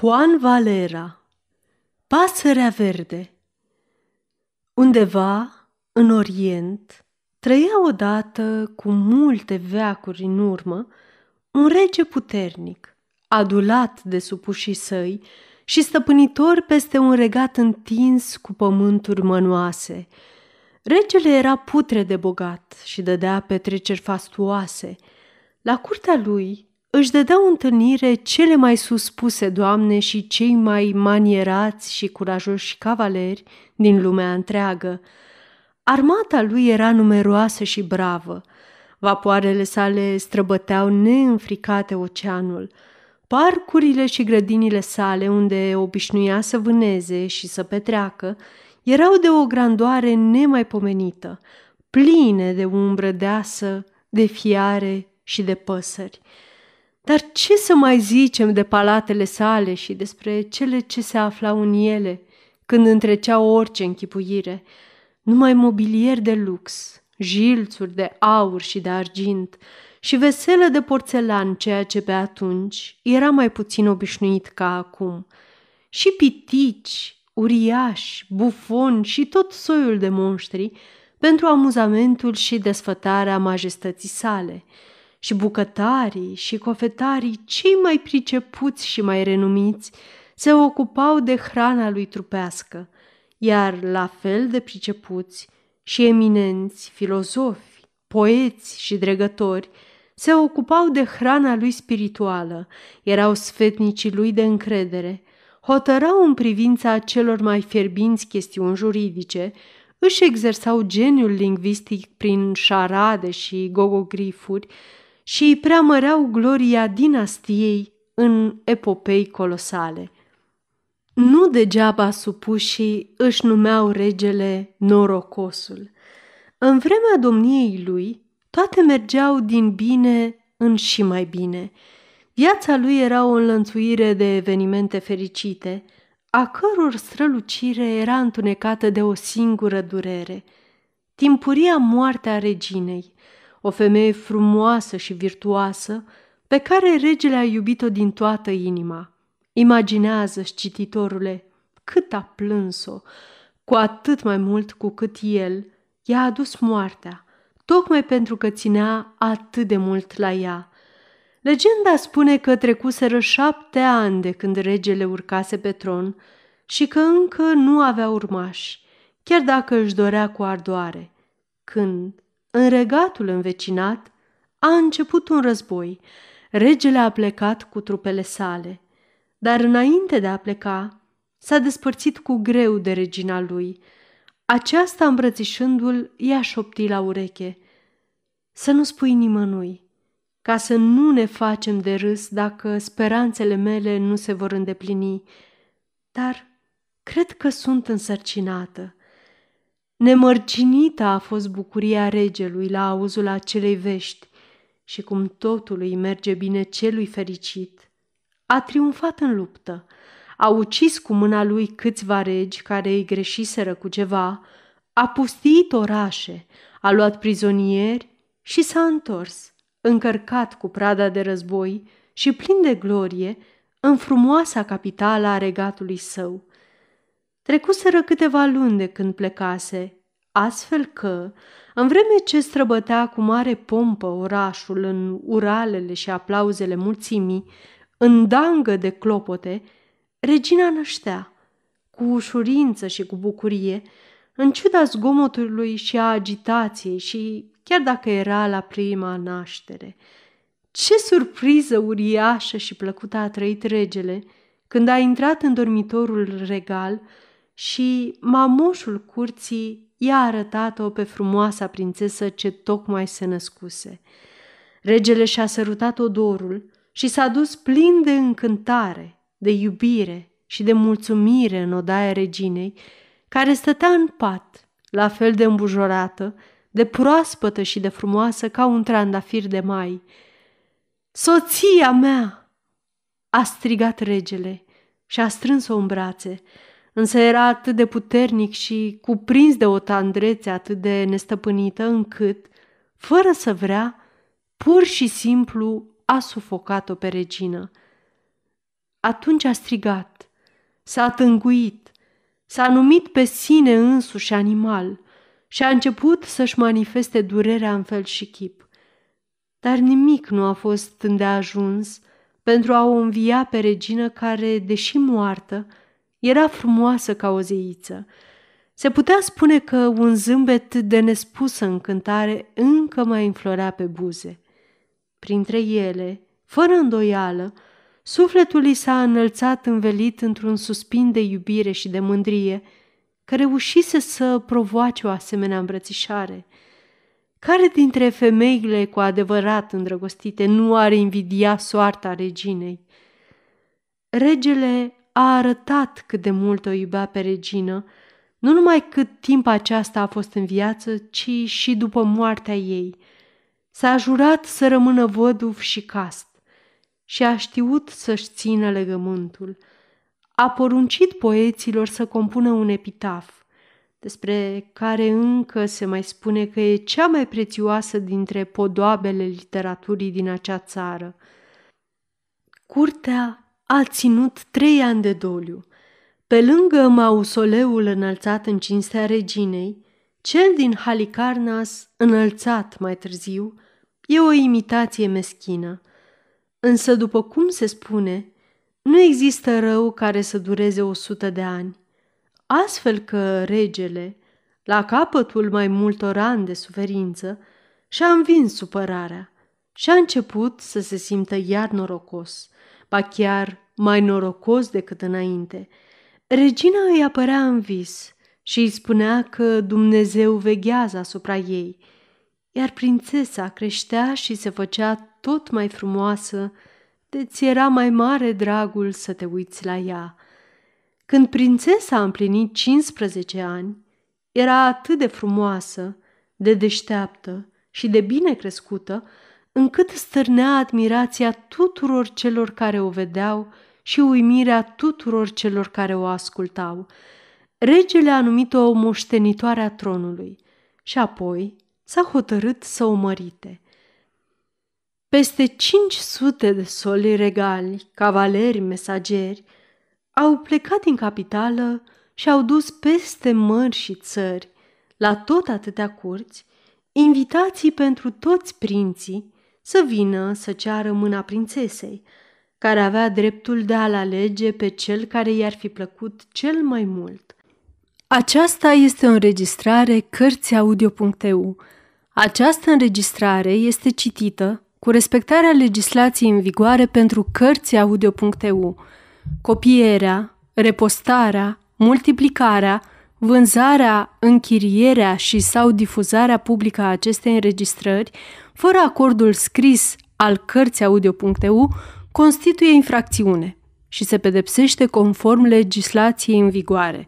Juan Valera Pasărea verde Undeva, în Orient, trăia odată, cu multe veacuri în urmă, un rege puternic, adulat de supușii săi și stăpânitor peste un regat întins cu pământuri mănoase. Regele era putre de bogat și dădea petreceri fastuoase. La curtea lui, își dădeau întâlnire cele mai suspuse doamne și cei mai manierați și curajoși cavaleri din lumea întreagă. Armata lui era numeroasă și bravă. Vapoarele sale străbăteau neînfricate oceanul. Parcurile și grădinile sale, unde obișnuia să vâneze și să petreacă, erau de o grandoare nemaipomenită, pline de umbră deasă, de fiare și de păsări. Dar ce să mai zicem de palatele sale și despre cele ce se aflau în ele, când întreceau orice închipuire, numai mobilier de lux, jilțuri de aur și de argint și veselă de porțelan, ceea ce pe atunci era mai puțin obișnuit ca acum, și pitici, uriași, bufoni și tot soiul de monștri pentru amuzamentul și desfătarea majestății sale – și bucătarii și cofetarii cei mai pricepuți și mai renumiți se ocupau de hrana lui trupească, iar la fel de pricepuți și eminenți filozofi, poeți și dregători se ocupau de hrana lui spirituală, erau sfetnicii lui de încredere, hotărau în privința celor mai fierbinți chestiuni juridice, își exersau geniul lingvistic prin șarade și gogogrifuri, și îi preamăreau gloria dinastiei în epopei colosale. Nu degeaba supușii își numeau regele norocosul. În vremea domniei lui, toate mergeau din bine în și mai bine. Viața lui era o înlănțuire de evenimente fericite, a căror strălucire era întunecată de o singură durere, timpuria moartea reginei – o femeie frumoasă și virtuoasă, pe care regele a iubit-o din toată inima. Imaginează-și, cititorule, cât a plâns-o, cu atât mai mult cu cât el i-a adus moartea, tocmai pentru că ținea atât de mult la ea. Legenda spune că trecuseră șapte ani de când regele urcase pe tron și că încă nu avea urmași, chiar dacă își dorea cu ardoare. Când, în regatul învecinat a început un război. Regele a plecat cu trupele sale, dar înainte de a pleca, s-a despărțit cu greu de regina lui. Aceasta, îmbrățișându-l, i-a șoptit la ureche. Să nu spui nimănui, ca să nu ne facem de râs dacă speranțele mele nu se vor îndeplini. Dar cred că sunt însărcinată. Nemărginită a fost bucuria regelui la auzul acelei vești și cum totul îi merge bine celui fericit. A triumfat în luptă, a ucis cu mâna lui câțiva regi care îi greșiseră cu ceva, a pustiit orașe, a luat prizonieri și s-a întors, încărcat cu prada de război și plin de glorie, în frumoasa capitală a regatului său – Trecuseră câteva luni de când plecase, astfel că, în vreme ce străbătea cu mare pompă orașul în uralele și aplauzele mulțimii, în dangă de clopote, regina năștea, cu ușurință și cu bucurie, în ciuda zgomotului și a agitației și chiar dacă era la prima naștere. Ce surpriză uriașă și plăcută a trăit regele când a intrat în dormitorul regal – și mamușul curții i-a arătat-o pe frumoasa prințesă ce tocmai se născuse. Regele și-a sărutat odorul și s-a dus plin de încântare, de iubire și de mulțumire în odaia reginei, care stătea în pat, la fel de îmbujorată, de proaspătă și de frumoasă ca un trandafir de mai. Soția mea!" a strigat regele și a strâns-o în brațe însă era atât de puternic și cuprins de o tandrețe atât de nestăpânită încât, fără să vrea, pur și simplu a sufocat-o pe regină. Atunci a strigat, s-a tânguit, s-a numit pe sine însuși animal și a început să-și manifeste durerea în fel și chip. Dar nimic nu a fost îndeajuns pentru a o învia pe regină care, deși moartă, era frumoasă ca o zeiță. Se putea spune că un zâmbet de nespusă încântare încă mai înflorea pe buze. Printre ele, fără îndoială, sufletul i s-a înălțat învelit într-un suspin de iubire și de mândrie, că reușise să provoace o asemenea îmbrățișare. Care dintre femeile cu adevărat îndrăgostite nu ar invidia soarta reginei? Regele a arătat cât de mult o iubea pe regină, nu numai cât timp aceasta a fost în viață, ci și după moartea ei. S-a jurat să rămână văduv și cast și a știut să-și țină legământul. A poruncit poeților să compună un epitaf, despre care încă se mai spune că e cea mai prețioasă dintre podoabele literaturii din acea țară. Curtea a ținut trei ani de doliu. Pe lângă mausoleul înălțat în cinstea reginei, cel din Halicarnas, înălțat mai târziu, e o imitație meschină. Însă, după cum se spune, nu există rău care să dureze o sută de ani. Astfel că regele, la capătul mai multor ani de suferință, și-a învins supărarea și a început să se simtă iar norocos – ba chiar mai norocos decât înainte. Regina îi apărea în vis și îi spunea că Dumnezeu veghează asupra ei, iar prințesa creștea și se făcea tot mai frumoasă, de ți era mai mare dragul să te uiți la ea. Când prințesa a împlinit 15 ani, era atât de frumoasă, de deșteaptă și de bine crescută, încât stârnea admirația tuturor celor care o vedeau și uimirea tuturor celor care o ascultau. Regele a numit-o moștenitoarea tronului și apoi s-a hotărât să o mărite. Peste 500 de soli regali, cavaleri, mesageri, au plecat din capitală și au dus peste mări și țări, la tot atâtea curți, invitații pentru toți prinții să vină să ceară mâna prințesei, care avea dreptul de a-l alege pe cel care i-ar fi plăcut cel mai mult. Aceasta este o înregistrare Cărțiaudio.eu. Această înregistrare este citită cu respectarea legislației în vigoare pentru Cărțiaudio.eu. Copierea, repostarea, multiplicarea, vânzarea, închirierea și sau difuzarea publică a acestei înregistrări – fără acordul scris al cărții audio.eu, constituie infracțiune și se pedepsește conform legislației în vigoare.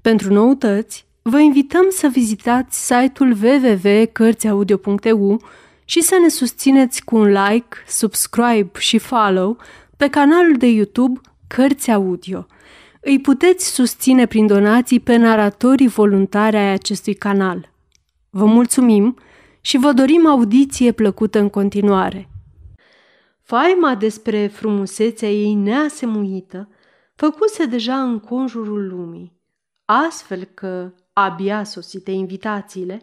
Pentru noutăți, vă invităm să vizitați site-ul www.cărțiaudio.eu și să ne susțineți cu un like, subscribe și follow pe canalul de YouTube Cărți Audio. Îi puteți susține prin donații pe naratorii voluntari ai acestui canal. Vă mulțumim! și vă dorim audiție plăcută în continuare. Faima despre frumusețea ei neasemuită făcuse deja în conjurul lumii, astfel că, abia sosite invitațiile,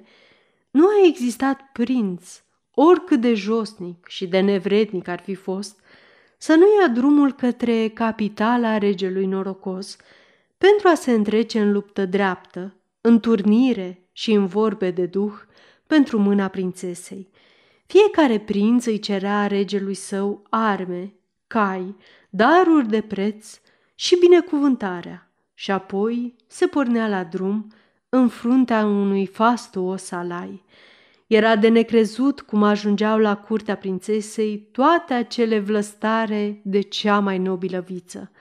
nu a existat prinț, oricât de josnic și de nevrednic ar fi fost, să nu ia drumul către capitala regelui norocos pentru a se întrece în luptă dreaptă, în turnire și în vorbe de duh – pentru mâna prințesei. Fiecare prinț îi cerea regelui său arme, cai, daruri de preț și binecuvântarea și apoi se pornea la drum în fruntea unui fastuos alai. Era de necrezut cum ajungeau la curtea prințesei toate acele vlăstare de cea mai nobilă viță.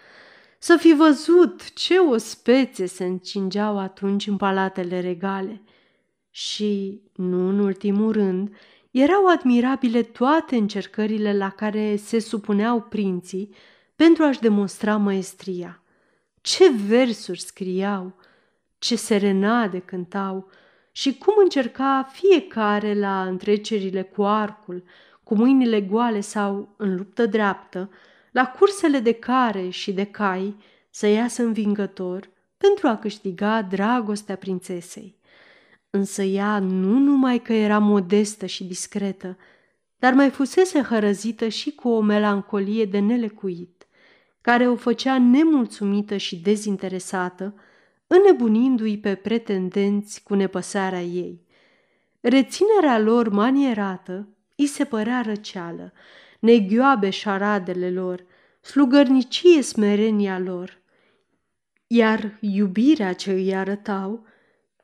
Să fi văzut ce o spețe se încingeau atunci în palatele regale – și, nu în ultimul rând, erau admirabile toate încercările la care se supuneau prinții pentru a-și demonstra maestria. Ce versuri scriau, ce serenade cântau și cum încerca fiecare la întrecerile cu arcul, cu mâinile goale sau în luptă dreaptă, la cursele de care și de cai, să iasă învingător pentru a câștiga dragostea prințesei însă ea nu numai că era modestă și discretă, dar mai fusese hărăzită și cu o melancolie de nelecuit, care o făcea nemulțumită și dezinteresată, înnebunindu-i pe pretendenți cu nepăsarea ei. Reținerea lor manierată îi se părea răceală, neghioabe șaradele lor, slugărnicie smerenia lor, iar iubirea ce îi arătau –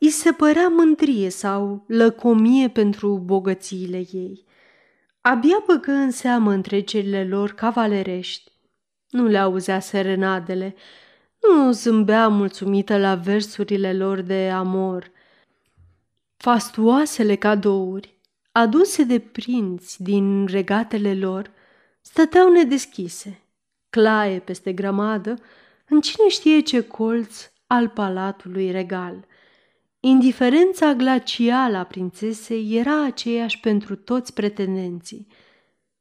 i se părea mândrie sau lăcomie pentru bogățiile ei. Abia băgă în seamă întrecerile lor cavalerești. Nu le auzea serenadele, nu zâmbea mulțumită la versurile lor de amor. Fastuoasele cadouri, aduse de prinți din regatele lor, stăteau nedeschise, claie peste grămadă, în cine știe ce colț al palatului regal – Indiferența glacială a prințesei era aceeași pentru toți pretendenții,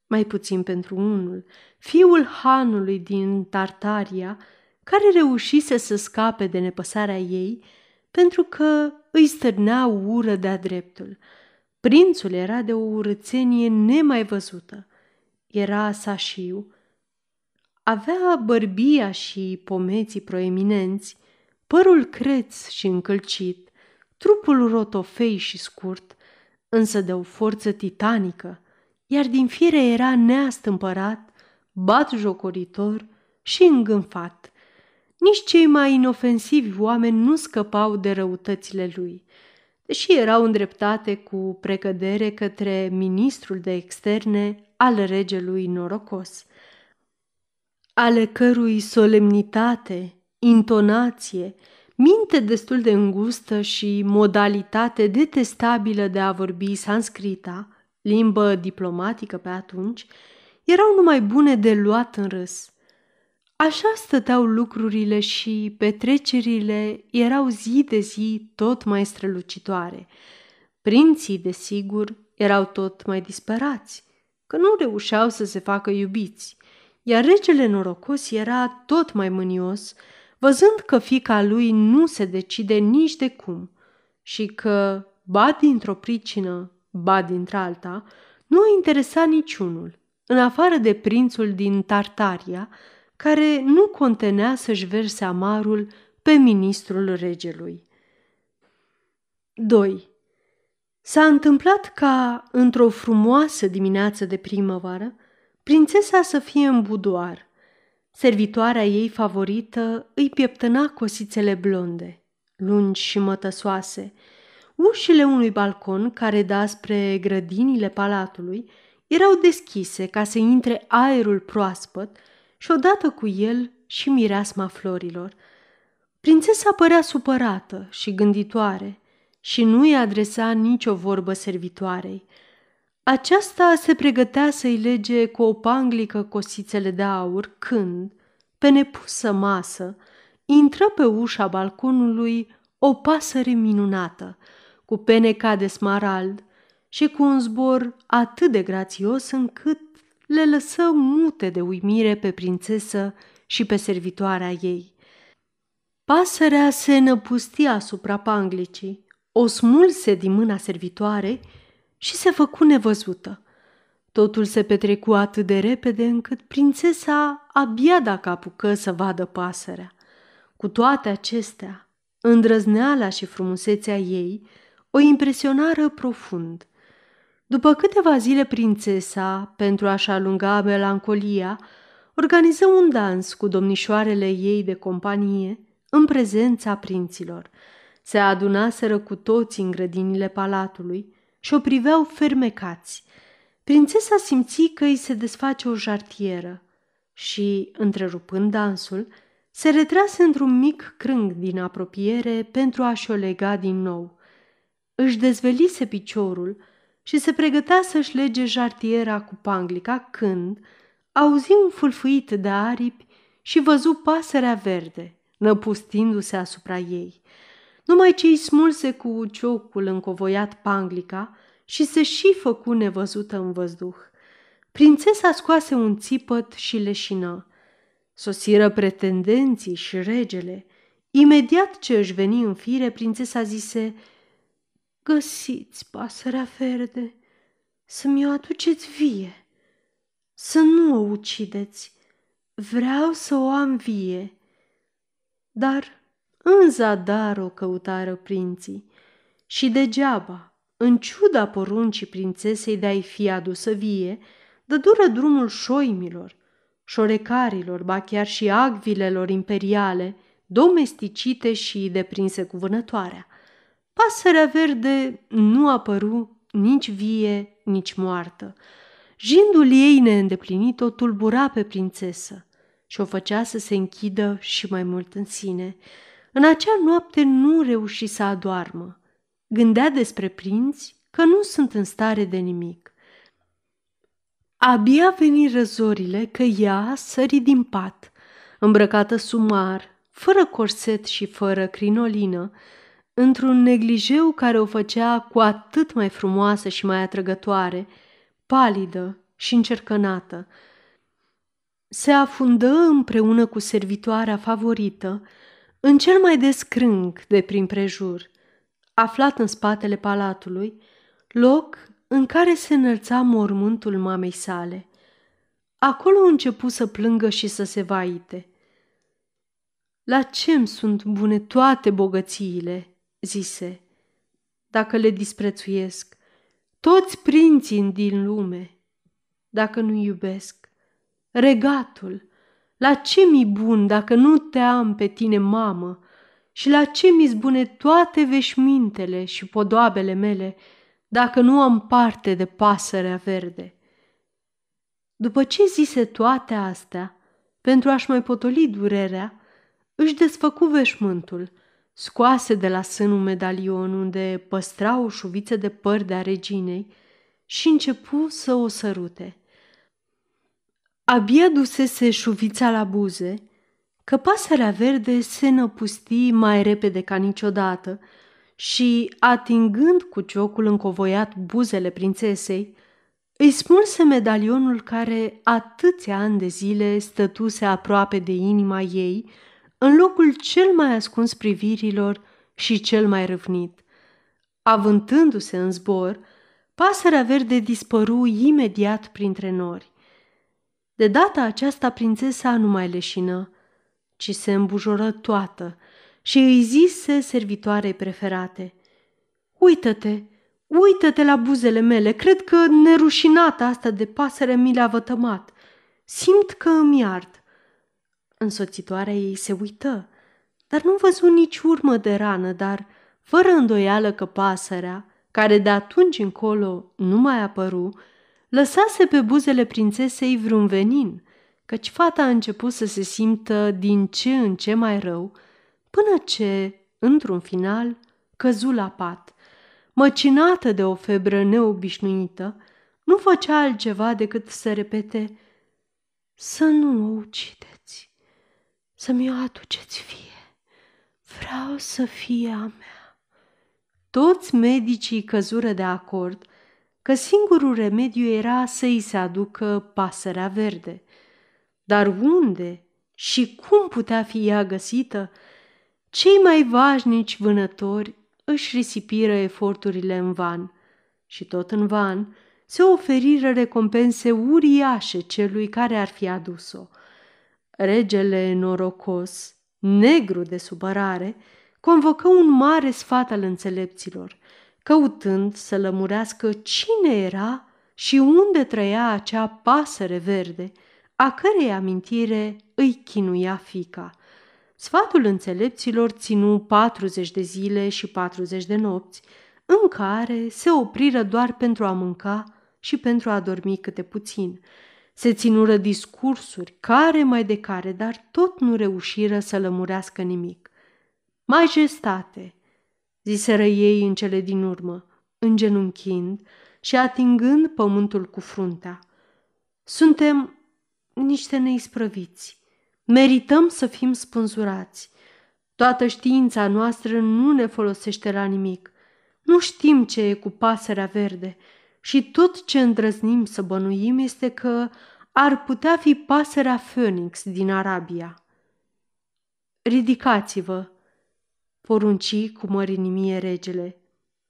mai puțin pentru unul, fiul hanului din Tartaria, care reușise să scape de nepăsarea ei, pentru că îi stârnea ură de-a dreptul. Prințul era de o urățenie nemai văzută. Era sașiu, avea bărbia și pomeții proeminenți, părul creț și încălcit, Trupul rotofei și scurt, însă de o forță titanică, iar din fire era neastâmpărat, bat jocoritor și îngânfat. Nici cei mai inofensivi oameni nu scăpau de răutățile lui, deși erau îndreptate cu precădere către ministrul de externe al regelui norocos, ale cărui solemnitate, intonație minte destul de îngustă și modalitate detestabilă de a vorbi sanscrita, limbă diplomatică pe atunci, erau numai bune de luat în râs. Așa stăteau lucrurile și petrecerile erau zi de zi tot mai strălucitoare. Prinții, desigur, erau tot mai disperați, că nu reușeau să se facă iubiți, iar regele norocos era tot mai mânios, văzând că fica lui nu se decide nici de cum și că, ba dintr-o pricină, ba dintr-alta, nu o interesa niciunul, în afară de prințul din Tartaria, care nu contenea să-și verse amarul pe ministrul regelui. 2. S-a întâmplat ca, într-o frumoasă dimineață de primăvară, prințesa să fie în budoar – Servitoarea ei favorită îi pieptăna cosițele blonde, lungi și mătăsoase. Ușile unui balcon care da spre grădinile palatului erau deschise ca să intre aerul proaspăt și odată cu el și mireasma florilor. Prințesa părea supărată și gânditoare și nu i adresa nicio vorbă servitoarei – aceasta se pregătea să-i lege cu o panglică cosițele de aur când, pe nepusă masă, intră pe ușa balconului o pasăre minunată, cu ca de smarald și cu un zbor atât de grațios încât le lăsă mute de uimire pe prințesă și pe servitoarea ei. Pasărea se năpustia asupra panglicii, o smulse din mâna servitoarei și se făcu nevăzută. Totul se petrecu atât de repede încât prințesa abia dacă apucă să vadă pasărea. Cu toate acestea, îndrăzneala și frumusețea ei o impresionară profund. După câteva zile, prințesa, pentru a-și alunga melancolia, organiză un dans cu domnișoarele ei de companie în prezența prinților. Se adunaseră cu toți în grădinile palatului – și o priveau fermecați. Prințesa simți că îi se desface o jartieră și, întrerupând dansul, se retrase într-un mic crâng din apropiere pentru a-și o lega din nou. Își dezvelise piciorul și se pregătea să-și lege jartiera cu panglica când auzi un fulfuit de aripi și văzu pasărea verde, năpustindu-se asupra ei. Numai cei smulse cu ciocul încovoiat panglica și se și făcu nevăzută în văzduh. Prințesa scoase un țipăt și leșină. Sosiră pretendenții și regele. Imediat ce își veni în fire, prințesa zise, Găsiți pasărea verde, să-mi o aduceți vie, să nu o ucideți, vreau să o am vie. Dar în zadar o căutară prinții și degeaba, în ciuda poruncii prințesei de a-i fi adusă vie, dădură drumul șoimilor, șorecarilor, ba chiar și agvilelor imperiale, domesticite și deprinse cu vânătoarea. Pasărea verde nu apăru nici vie, nici moartă. Jindul ei neîndeplinit o tulbura pe prințesă și o făcea să se închidă și mai mult în sine – în acea noapte nu reuși să adoarmă. Gândea despre prinți că nu sunt în stare de nimic. Abia veni răzorile că ea sări din pat, îmbrăcată sumar, fără corset și fără crinolină, într-un neglijeu care o făcea cu atât mai frumoasă și mai atrăgătoare, palidă și încercănată. Se afundă împreună cu servitoarea favorită în cel mai descrâng de prin prejur, aflat în spatele palatului, loc în care se înălța mormântul mamei sale. Acolo începu să plângă și să se vaite. La ce sunt bune toate bogățiile?" zise. Dacă le disprețuiesc, toți prinții din lume, dacă nu iubesc, regatul, la ce mi bun dacă nu te am pe tine, mamă? Și la ce mi zbune toate veșmintele și podoabele mele, dacă nu am parte de pasărea verde? După ce zise toate astea, pentru a-și mai potoli durerea, își desfăcu veșmântul, scoase de la sân un medalion unde păstra o șuviță de păr de-a reginei și începu să o sărute – Abia dusese șuvița la buze, că pasărea verde se năpusti mai repede ca niciodată și, atingând cu ciocul încovoiat buzele prințesei, îi smulse medalionul care atâția ani de zile stătuse aproape de inima ei, în locul cel mai ascuns privirilor și cel mai răvnit. Avântându-se în zbor, pasărea verde dispăru imediat printre nori. De data aceasta prințesa nu mai leșină, ci se îmbujoră toată și îi zise servitoarei preferate. Uită-te, uită-te la buzele mele, cred că nerușinata asta de pasăre mi le-a vătămat. Simt că îmi iart. Însoțitoarea ei se uită, dar nu văzu nici urmă de rană, dar fără îndoială că pasărea, care de atunci încolo nu mai apăru, lăsase pe buzele prințesei vreun venin, căci fata a început să se simtă din ce în ce mai rău, până ce, într-un final, căzu la pat. Măcinată de o febră neobișnuită, nu făcea altceva decât să repete Să nu o ucideți, să-mi o aduceți fie, vreau să fie a mea. Toți medicii căzură de acord că singurul remediu era să-i se aducă pasărea verde. Dar unde și cum putea fi ea găsită, cei mai vașnici vânători își risipiră eforturile în van și tot în van se oferiră recompense uriașe celui care ar fi adus-o. Regele norocos, negru de supărare, convocă un mare sfat al înțelepților căutând să lămurească cine era și unde trăia acea pasăre verde, a cărei amintire îi chinuia fica. Sfatul înțelepților ținu 40 de zile și 40 de nopți, în care se opriră doar pentru a mânca și pentru a dormi câte puțin. Se ținură discursuri, care mai de care, dar tot nu reușiră să lămurească nimic. Majestate, ziseră ei în cele din urmă, îngenunchind și atingând pământul cu fruntea. Suntem niște neisprăviți. Merităm să fim spânzurați. Toată știința noastră nu ne folosește la nimic. Nu știm ce e cu pasărea verde și tot ce îndrăznim să bănuim este că ar putea fi pasărea Phoenix din Arabia. Ridicați-vă, porunci cu mărinimie regele.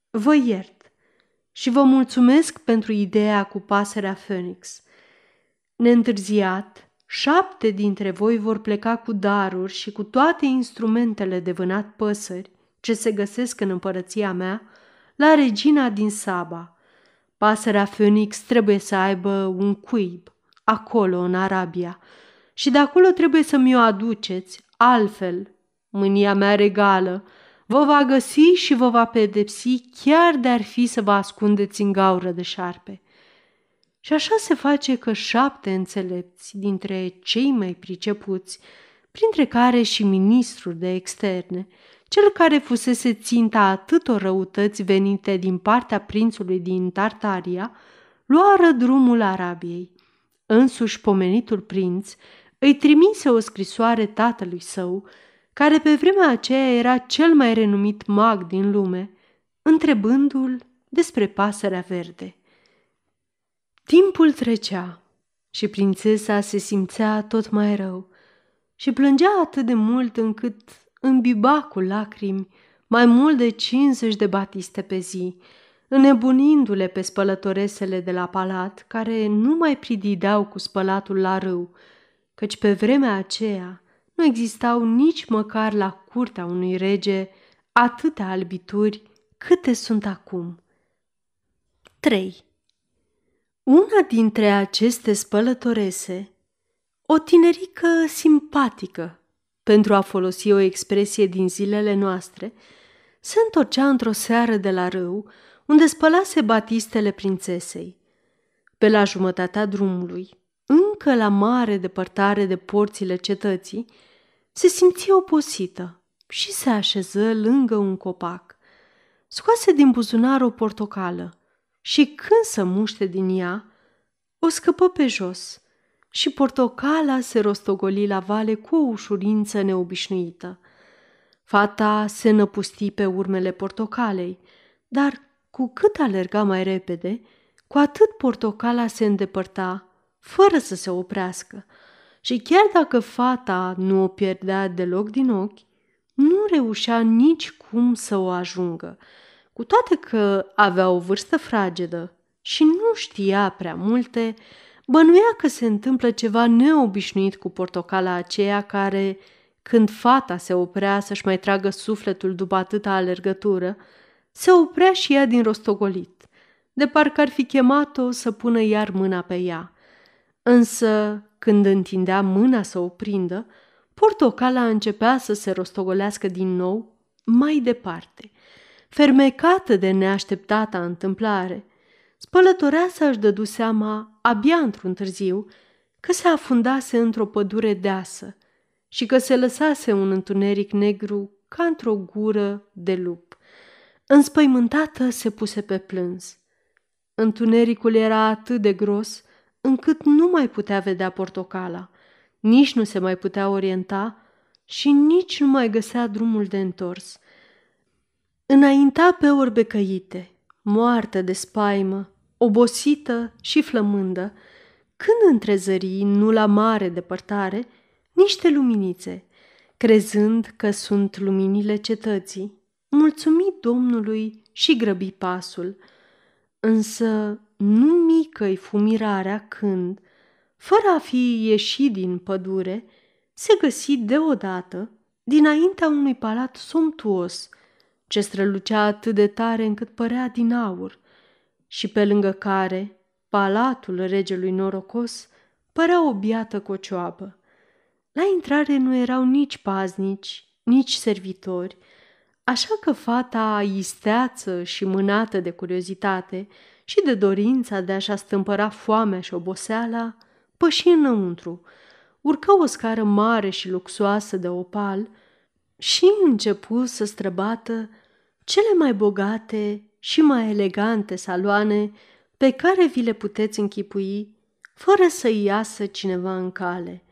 Vă iert și vă mulțumesc pentru ideea cu pasărea Phoenix. Neîntârziat, șapte dintre voi vor pleca cu daruri și cu toate instrumentele de vânat păsări ce se găsesc în împărăția mea la regina din Saba. Pasărea Phoenix trebuie să aibă un cuib acolo, în Arabia, și de acolo trebuie să mi-o aduceți, altfel mânia mea regală, vă va găsi și vă va pedepsi chiar de-ar fi să vă ascundeți în gaură de șarpe. Și așa se face că șapte înțelepți dintre cei mai pricepuți, printre care și ministrul de externe, cel care fusese ținta atâtor răutăți venite din partea prințului din Tartaria, luară drumul Arabiei. Însuși pomenitul prinț îi trimise o scrisoare tatălui său, care pe vremea aceea era cel mai renumit mag din lume, întrebându-l despre pasărea verde. Timpul trecea și prințesa se simțea tot mai rău și plângea atât de mult încât îmbiba cu lacrimi mai mult de 50 de batiste pe zi, înnebunindu-le pe spălătoresele de la palat, care nu mai pridideau cu spălatul la râu, căci pe vremea aceea nu existau nici măcar la curtea unui rege atâtea albituri câte sunt acum. 3. Una dintre aceste spălătorese, o tinerică simpatică, pentru a folosi o expresie din zilele noastre, se întorcea într-o seară de la râu, unde spălase batistele prințesei. Pe la jumătatea drumului, încă la mare depărtare de porțile cetății, se simți obosită și se așeză lângă un copac. Scoase din buzunar o portocală și când să muște din ea, o scăpă pe jos și portocala se rostogoli la vale cu o ușurință neobișnuită. Fata se năpusti pe urmele portocalei, dar cu cât alerga mai repede, cu atât portocala se îndepărta, fără să se oprească – și chiar dacă fata nu o pierdea deloc din ochi, nu reușea nici cum să o ajungă, cu toate că avea o vârstă fragedă și nu știa prea multe, bănuia că se întâmplă ceva neobișnuit cu portocala aceea care, când fata se oprea să-și mai tragă sufletul după atâta alergătură, se oprea și ea din rostogolit, de parcă ar fi chemat-o să pună iar mâna pe ea. Însă când întindea mâna să o prindă, portocala începea să se rostogolească din nou mai departe, fermecată de neașteptata întâmplare. să își dădu seama abia într-un târziu că se afundase într-o pădure deasă și că se lăsase un întuneric negru ca într-o gură de lup. Înspăimântată se puse pe plâns. Întunericul era atât de gros încât nu mai putea vedea portocala, nici nu se mai putea orienta și nici nu mai găsea drumul de întors. Înainta pe căite, moartă de spaimă, obosită și flămândă, când zării, nu la mare depărtare, niște luminițe, crezând că sunt luminile cetății. mulțumit Domnului și grăbi pasul, însă nu mică-i fumirarea când, fără a fi ieșit din pădure, se găsi deodată dinaintea unui palat somptuos, ce strălucea atât de tare încât părea din aur, și pe lângă care palatul regelui norocos părea o biată cocioabă. La intrare nu erau nici paznici, nici servitori, așa că fata isteață și mânată de curiozitate – și de dorința de a-și astâmpăra foamea și oboseala, păși înăuntru, urcă o scară mare și luxoasă de opal și începu să străbată cele mai bogate și mai elegante saloane pe care vi le puteți închipui, fără să iasă cineva în cale.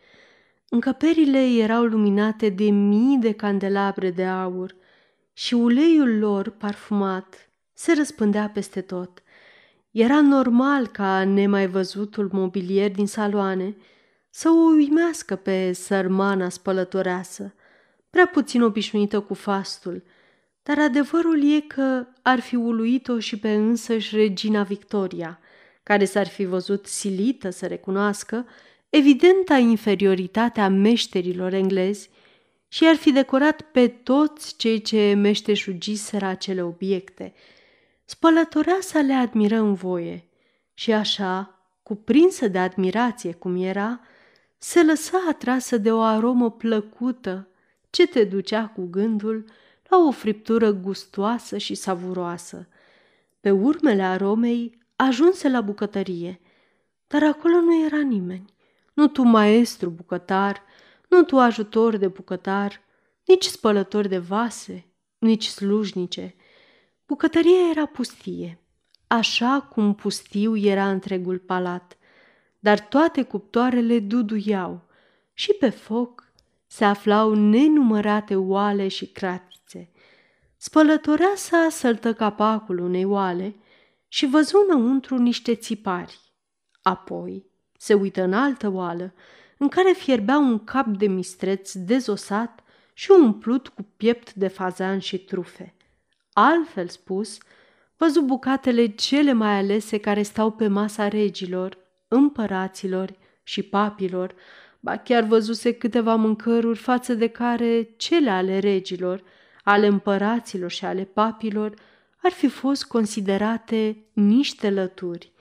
Încăperile erau luminate de mii de candelabre de aur și uleiul lor parfumat se răspândea peste tot – era normal ca nemai văzutul mobilier din saloane să o uimească pe sărmana spălătoreasă, prea puțin obișnuită cu fastul, dar adevărul e că ar fi uluit-o și pe însăși regina Victoria, care s-ar fi văzut silită să recunoască evidenta inferioritatea meșterilor englezi și ar fi decorat pe toți cei ce meșteșugiseră acele obiecte – spălătorea să le admiră în voie și așa, cuprinsă de admirație cum era, se lăsa atrasă de o aromă plăcută ce te ducea cu gândul la o friptură gustoasă și savuroasă. Pe urmele aromei ajunse la bucătărie, dar acolo nu era nimeni. Nu tu maestru bucătar, nu tu ajutor de bucătar, nici spălător de vase, nici slujnice – Bucătăria era pustie, așa cum pustiu era întregul palat, dar toate cuptoarele duduiau și pe foc se aflau nenumărate oale și cratițe. sa săltă capacul unei oale și văzu înăuntru niște țipari. Apoi se uită în altă oală, în care fierbea un cap de mistreț dezosat și umplut cu piept de fazan și trufe – Altfel spus, văzu bucatele cele mai alese care stau pe masa regilor, împăraților și papilor, ba chiar văzuse câteva mâncăruri față de care cele ale regilor, ale împăraților și ale papilor ar fi fost considerate niște lături.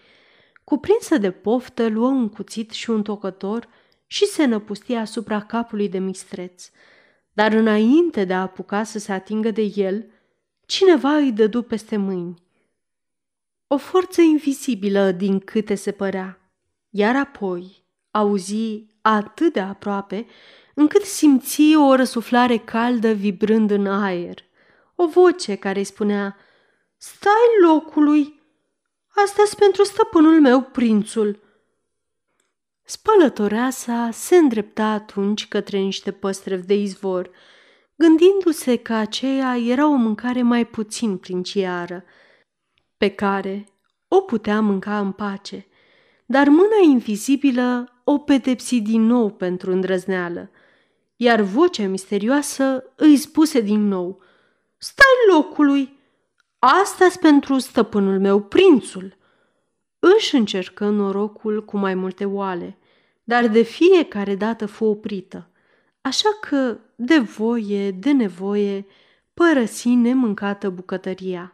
Cuprinsă de poftă, luă un cuțit și un tocător și se năpusti asupra capului de mistreț. Dar înainte de a apuca să se atingă de el, cineva îi dădu peste mâini. O forță invizibilă din câte se părea, iar apoi auzi atât de aproape încât simți o răsuflare caldă vibrând în aer, o voce care îi spunea Stai locului! asta s pentru stăpânul meu, prințul!" Spălătoreasa se îndrepta atunci către niște păstrevi de izvor – gândindu-se că aceea era o mâncare mai puțin princiară, pe care o putea mânca în pace, dar mâna invizibilă o pedepsi din nou pentru îndrăzneală, iar vocea misterioasă îi spuse din nou, Stai locului! asta pentru stăpânul meu, prințul!" Își încercă norocul cu mai multe oale, dar de fiecare dată fu oprită – așa că, de voie, de nevoie, părăsi nemâncată bucătăria.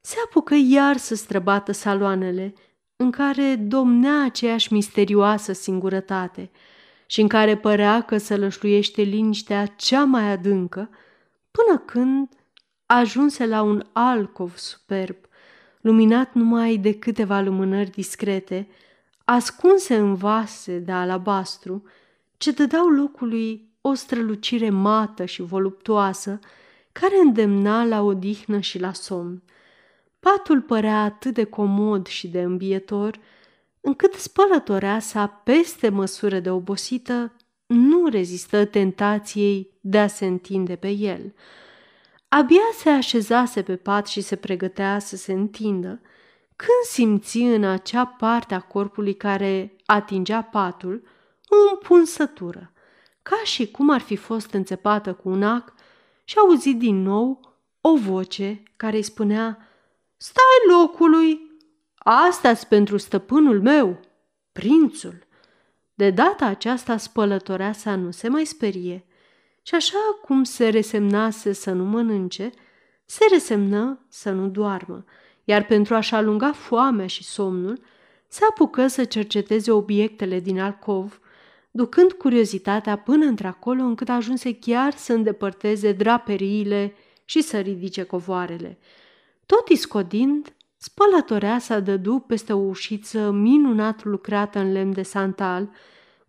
Se apucă iar să străbată saloanele, în care domnea aceeași misterioasă singurătate și în care părea că sălășluiește liniștea cea mai adâncă, până când ajunse la un alcov superb, luminat numai de câteva lumânări discrete, ascunse în vase de alabastru, ce dădeau locului o strălucire mată și voluptoasă, care îndemna la odihnă și la somn. Patul părea atât de comod și de îmbietor, încât sa, peste măsură de obosită, nu rezistă tentației de a se întinde pe el. Abia se așezase pe pat și se pregătea să se întindă, când simți în acea parte a corpului care atingea patul o împunsătură ca și cum ar fi fost înțepată cu un ac și auzit din nou o voce care îi spunea Stai locului! asta pentru stăpânul meu, prințul!" De data aceasta spălătorea sa nu se mai sperie și așa cum se resemnase să nu mănânce, se resemnă să nu doarmă, iar pentru a-și alunga foamea și somnul, se apucă să cerceteze obiectele din alcov ducând curiozitatea până într-acolo încât ajunse chiar să îndepărteze draperiile și să ridice covoarele. Tot iscodind, spălătorea s-a dădu peste o ușiță minunat lucrată în lemn de santal,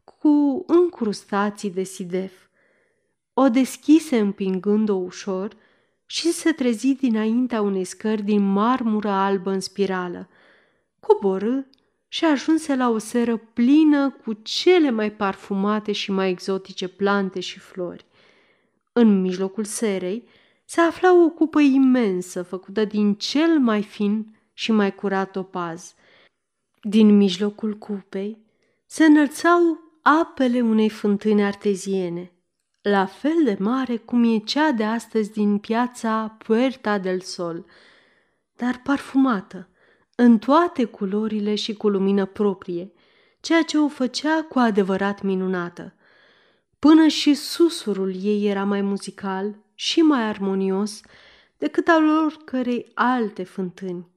cu încrustații de sidef. O deschise împingând-o ușor și se trezi dinaintea unei scări din marmură albă în spirală. Coborâ și ajunse la o seră plină cu cele mai parfumate și mai exotice plante și flori. În mijlocul serei se afla o cupă imensă făcută din cel mai fin și mai curat opaz. Din mijlocul cupei se înălțau apele unei fântâni arteziene, la fel de mare cum e cea de astăzi din piața Puerta del Sol, dar parfumată – în toate culorile și cu lumină proprie, ceea ce o făcea cu adevărat minunată. Până și susurul ei era mai muzical și mai armonios decât al oricărei alte fântâni.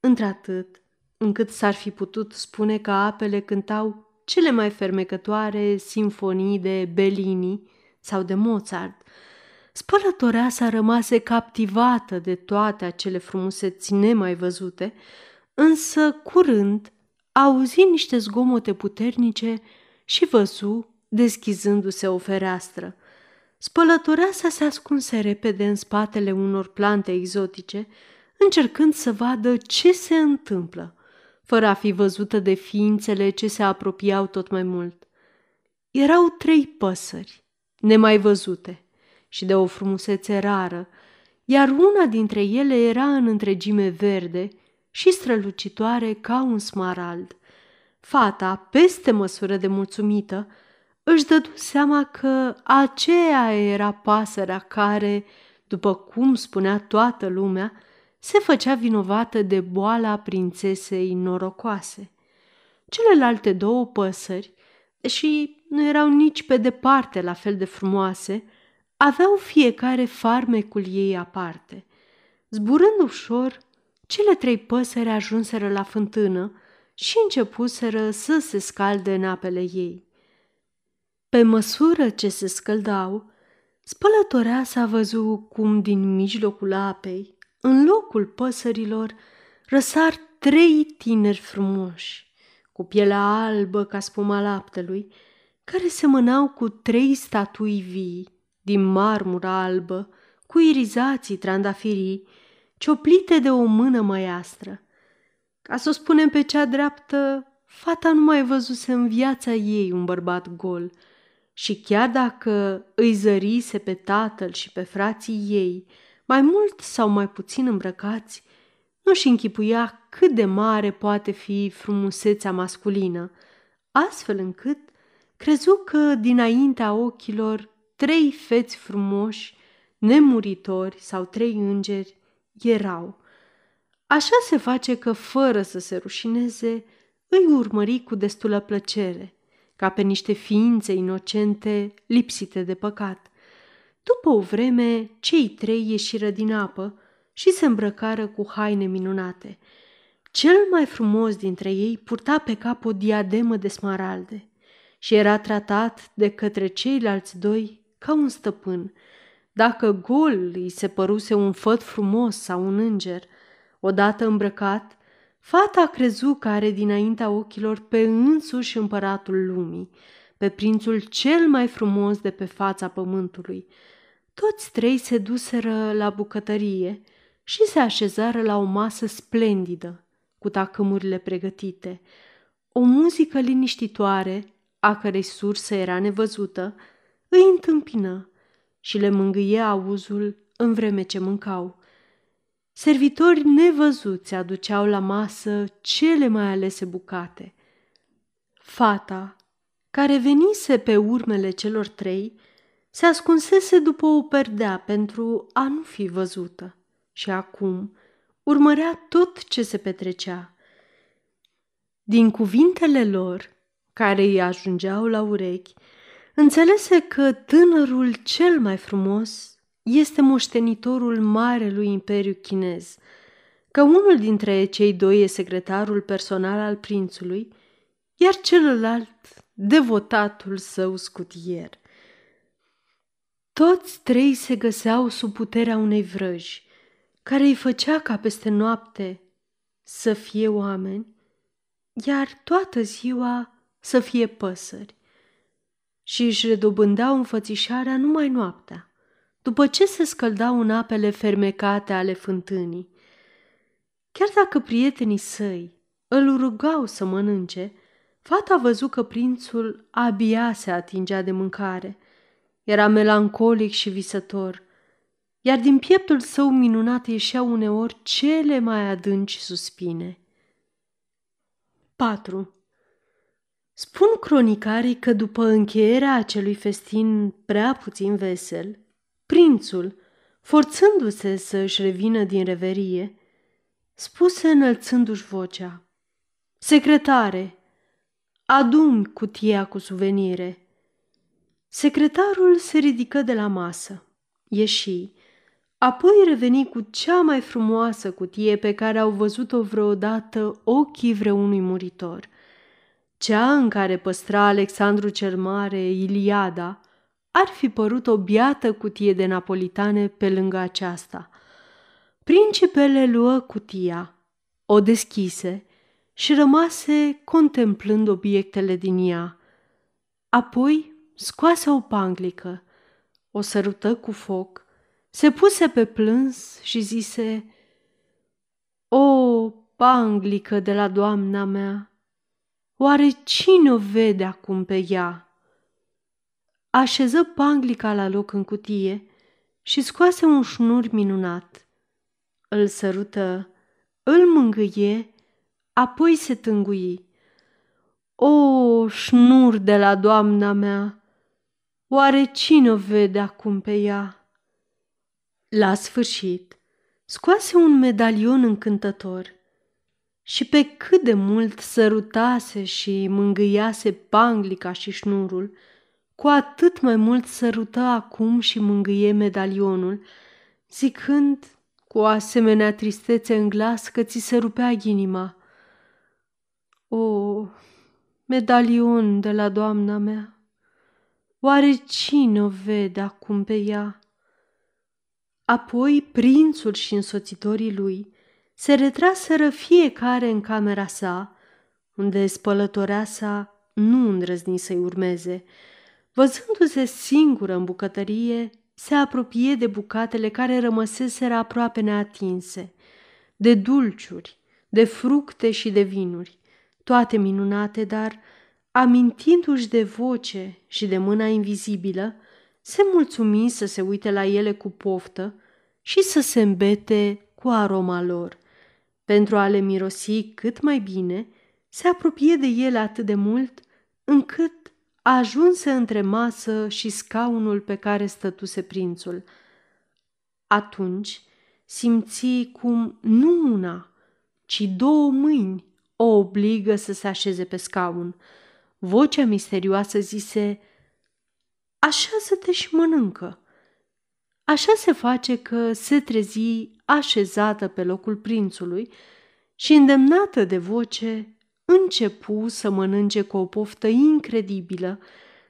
Într-atât, încât s-ar fi putut spune că apele cântau cele mai fermecătoare sinfonii de Bellini sau de Mozart. Spălătoreasa rămase captivată de toate acele frumuseți nemai văzute, însă curând auzi niște zgomote puternice și văzu deschizându-se o fereastră. Spălătoreasa se ascunse repede în spatele unor plante exotice, încercând să vadă ce se întâmplă, fără a fi văzută de ființele ce se apropiau tot mai mult. Erau trei păsări, nemai văzute și de o frumusețe rară, iar una dintre ele era în întregime verde și strălucitoare ca un smarald. Fata, peste măsură de mulțumită, își dădu seama că aceea era pasărea care, după cum spunea toată lumea, se făcea vinovată de boala prințesei norocoase. Celelalte două păsări, deși nu erau nici pe departe la fel de frumoase, aveau fiecare farmecul ei aparte. Zburând ușor, cele trei păsări ajunseră la fântână și începuseră să se scalde în apele ei. Pe măsură ce se scăldau, spălătorea s-a văzut cum din mijlocul apei, în locul păsărilor, răsar trei tineri frumoși, cu pielea albă ca spuma laptelui, care semănau cu trei statui vii, din marmură albă, cu irizații trandafirii cioplite de o mână măiastră. Ca să o spunem pe cea dreaptă, fata nu mai văzuse în viața ei un bărbat gol și chiar dacă îi zărise pe tatăl și pe frații ei, mai mult sau mai puțin îmbrăcați, nu și închipuia cât de mare poate fi frumusețea masculină, astfel încât crezu că dinaintea ochilor trei feți frumoși, nemuritori sau trei îngeri erau. Așa se face că, fără să se rușineze, îi urmări cu destulă plăcere, ca pe niște ființe inocente lipsite de păcat. După o vreme, cei trei ieșiră din apă și se îmbrăcară cu haine minunate. Cel mai frumos dintre ei purta pe cap o diademă de smaralde și era tratat de către ceilalți doi ca un stăpân – dacă gol îi se păruse un făt frumos sau un înger, odată îmbrăcat, fata a crezut că are dinaintea ochilor pe însuși împăratul lumii, pe prințul cel mai frumos de pe fața pământului. Toți trei se duseră la bucătărie și se așezară la o masă splendidă, cu tacâmurile pregătite. O muzică liniștitoare, a cărei sursă era nevăzută, îi întâmpină și le mângâie auzul în vreme ce mâncau. Servitori nevăzuți aduceau la masă cele mai alese bucate. Fata, care venise pe urmele celor trei, se ascunsese după o perdea pentru a nu fi văzută și acum urmărea tot ce se petrecea. Din cuvintele lor, care îi ajungeau la urechi, Înțelese că tânărul cel mai frumos este moștenitorul marelui imperiu chinez, că unul dintre cei doi e secretarul personal al prințului, iar celălalt devotatul său scutier. Toți trei se găseau sub puterea unei vrăji, care îi făcea ca peste noapte să fie oameni, iar toată ziua să fie păsări și își redobândeau înfățișarea numai noaptea, după ce se scăldau în apele fermecate ale fântânii. Chiar dacă prietenii săi îl rugau să mănânce, fata văzu că prințul abia se atingea de mâncare. Era melancolic și visător, iar din pieptul său minunat ieșeau uneori cele mai adânci suspine. 4. Spun cronicarii că după încheierea acelui festin prea puțin vesel, prințul, forțându-se să-și revină din reverie, spuse înălțându-și vocea. Secretare, adun cutia cu suvenire. Secretarul se ridică de la masă, ieși, apoi reveni cu cea mai frumoasă cutie pe care au văzut-o vreodată ochii vreunui muritor – cea în care păstra Alexandru cel Mare Iliada ar fi părut o biată cutie de napolitane pe lângă aceasta. Principele luă cutia, o deschise și rămase contemplând obiectele din ea. Apoi scoase o panglică, o sărută cu foc, se puse pe plâns și zise – o, panglică de la doamna mea, Oare cine o vede acum pe ea? Așeză panglica la loc în cutie și scoase un șnur minunat. Îl sărută, îl mângâie, apoi se tângui. O, șnur de la doamna mea! Oare cine o vede acum pe ea? La sfârșit, scoase un medalion încântător – și pe cât de mult sărutase și mângâiase panglica și șnurul, cu atât mai mult sărută acum și mângâie medalionul, zicând cu o asemenea tristețe în glas că ți se rupea inima. O, medalion de la doamna mea, oare cine o vede acum pe ea? Apoi prințul și însoțitorii lui – se retraseră fiecare în camera sa, unde spălătorea sa nu îndrăzni să-i urmeze. Văzându-se singură în bucătărie, se apropie de bucatele care rămăseseră aproape neatinse, de dulciuri, de fructe și de vinuri, toate minunate, dar, amintindu-și de voce și de mâna invizibilă, se mulțumi să se uite la ele cu poftă și să se îmbete cu aroma lor. Pentru a le mirosi cât mai bine, se apropie de ele atât de mult încât ajunse între masă și scaunul pe care stătuse prințul. Atunci simți cum nu una, ci două mâini o obligă să se așeze pe scaun. Vocea misterioasă zise, Așează-te și mănâncă. Așa se face că se trezi așezată pe locul prințului și, îndemnată de voce, începu să mănânce cu o poftă incredibilă,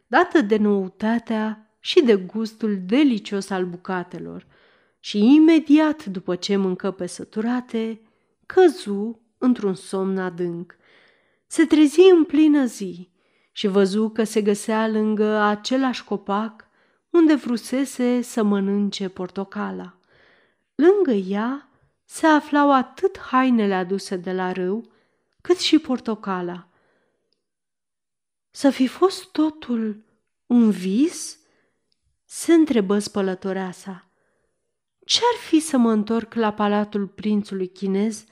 dată de noutatea și de gustul delicios al bucatelor și imediat după ce mâncă pe săturate, căzu într-un somn adânc. Se trezi în plină zi și văzu că se găsea lângă același copac unde vrusese să mănânce portocala. Lângă ea se aflau atât hainele aduse de la râu, cât și portocala. Să fi fost totul un vis? Se întrebă sa. Ce-ar fi să mă întorc la palatul prințului chinez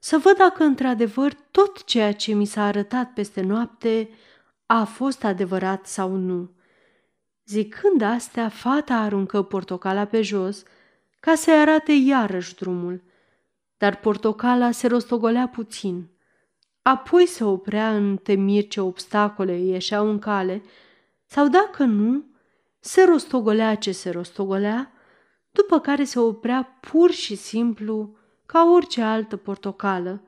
să văd dacă într-adevăr tot ceea ce mi s-a arătat peste noapte a fost adevărat sau nu?' Zicând astea, fata aruncă portocala pe jos ca să arate iarăși drumul, dar portocala se rostogolea puțin. Apoi se oprea în temir ce obstacole ieșeau în cale sau dacă nu, se rostogolea ce se rostogolea, după care se oprea pur și simplu ca orice altă portocală.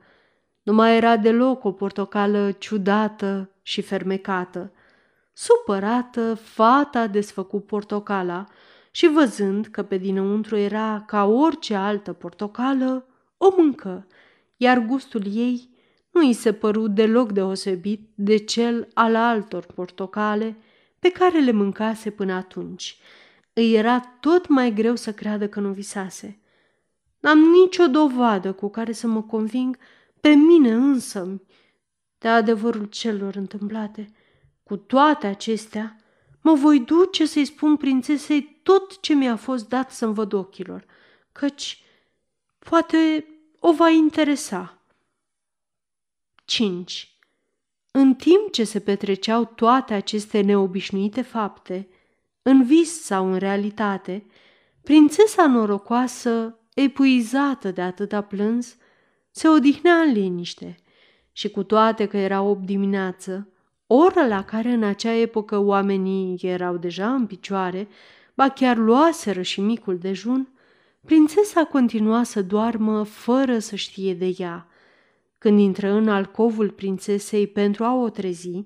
Nu mai era deloc o portocală ciudată și fermecată – Supărată, fata a desfăcut portocala și văzând că pe dinăuntru era ca orice altă portocală, o mâncă, iar gustul ei nu i se păru deloc deosebit de cel al altor portocale pe care le mâncase până atunci. Îi era tot mai greu să creadă că nu visase. N-am nicio dovadă cu care să mă conving pe mine însămi de adevărul celor întâmplate – cu toate acestea, mă voi duce să-i spun prințesei tot ce mi-a fost dat să-mi văd ochilor, căci poate o va interesa. 5. În timp ce se petreceau toate aceste neobișnuite fapte, în vis sau în realitate, prințesa norocoasă, epuizată de atâta plâns, se odihnea în liniște și cu toate că era 8 dimineață, ora la care în acea epocă oamenii erau deja în picioare, ba chiar luaseră și micul dejun, prințesa continua să doarmă fără să știe de ea. Când intră în alcovul prințesei pentru a o trezi,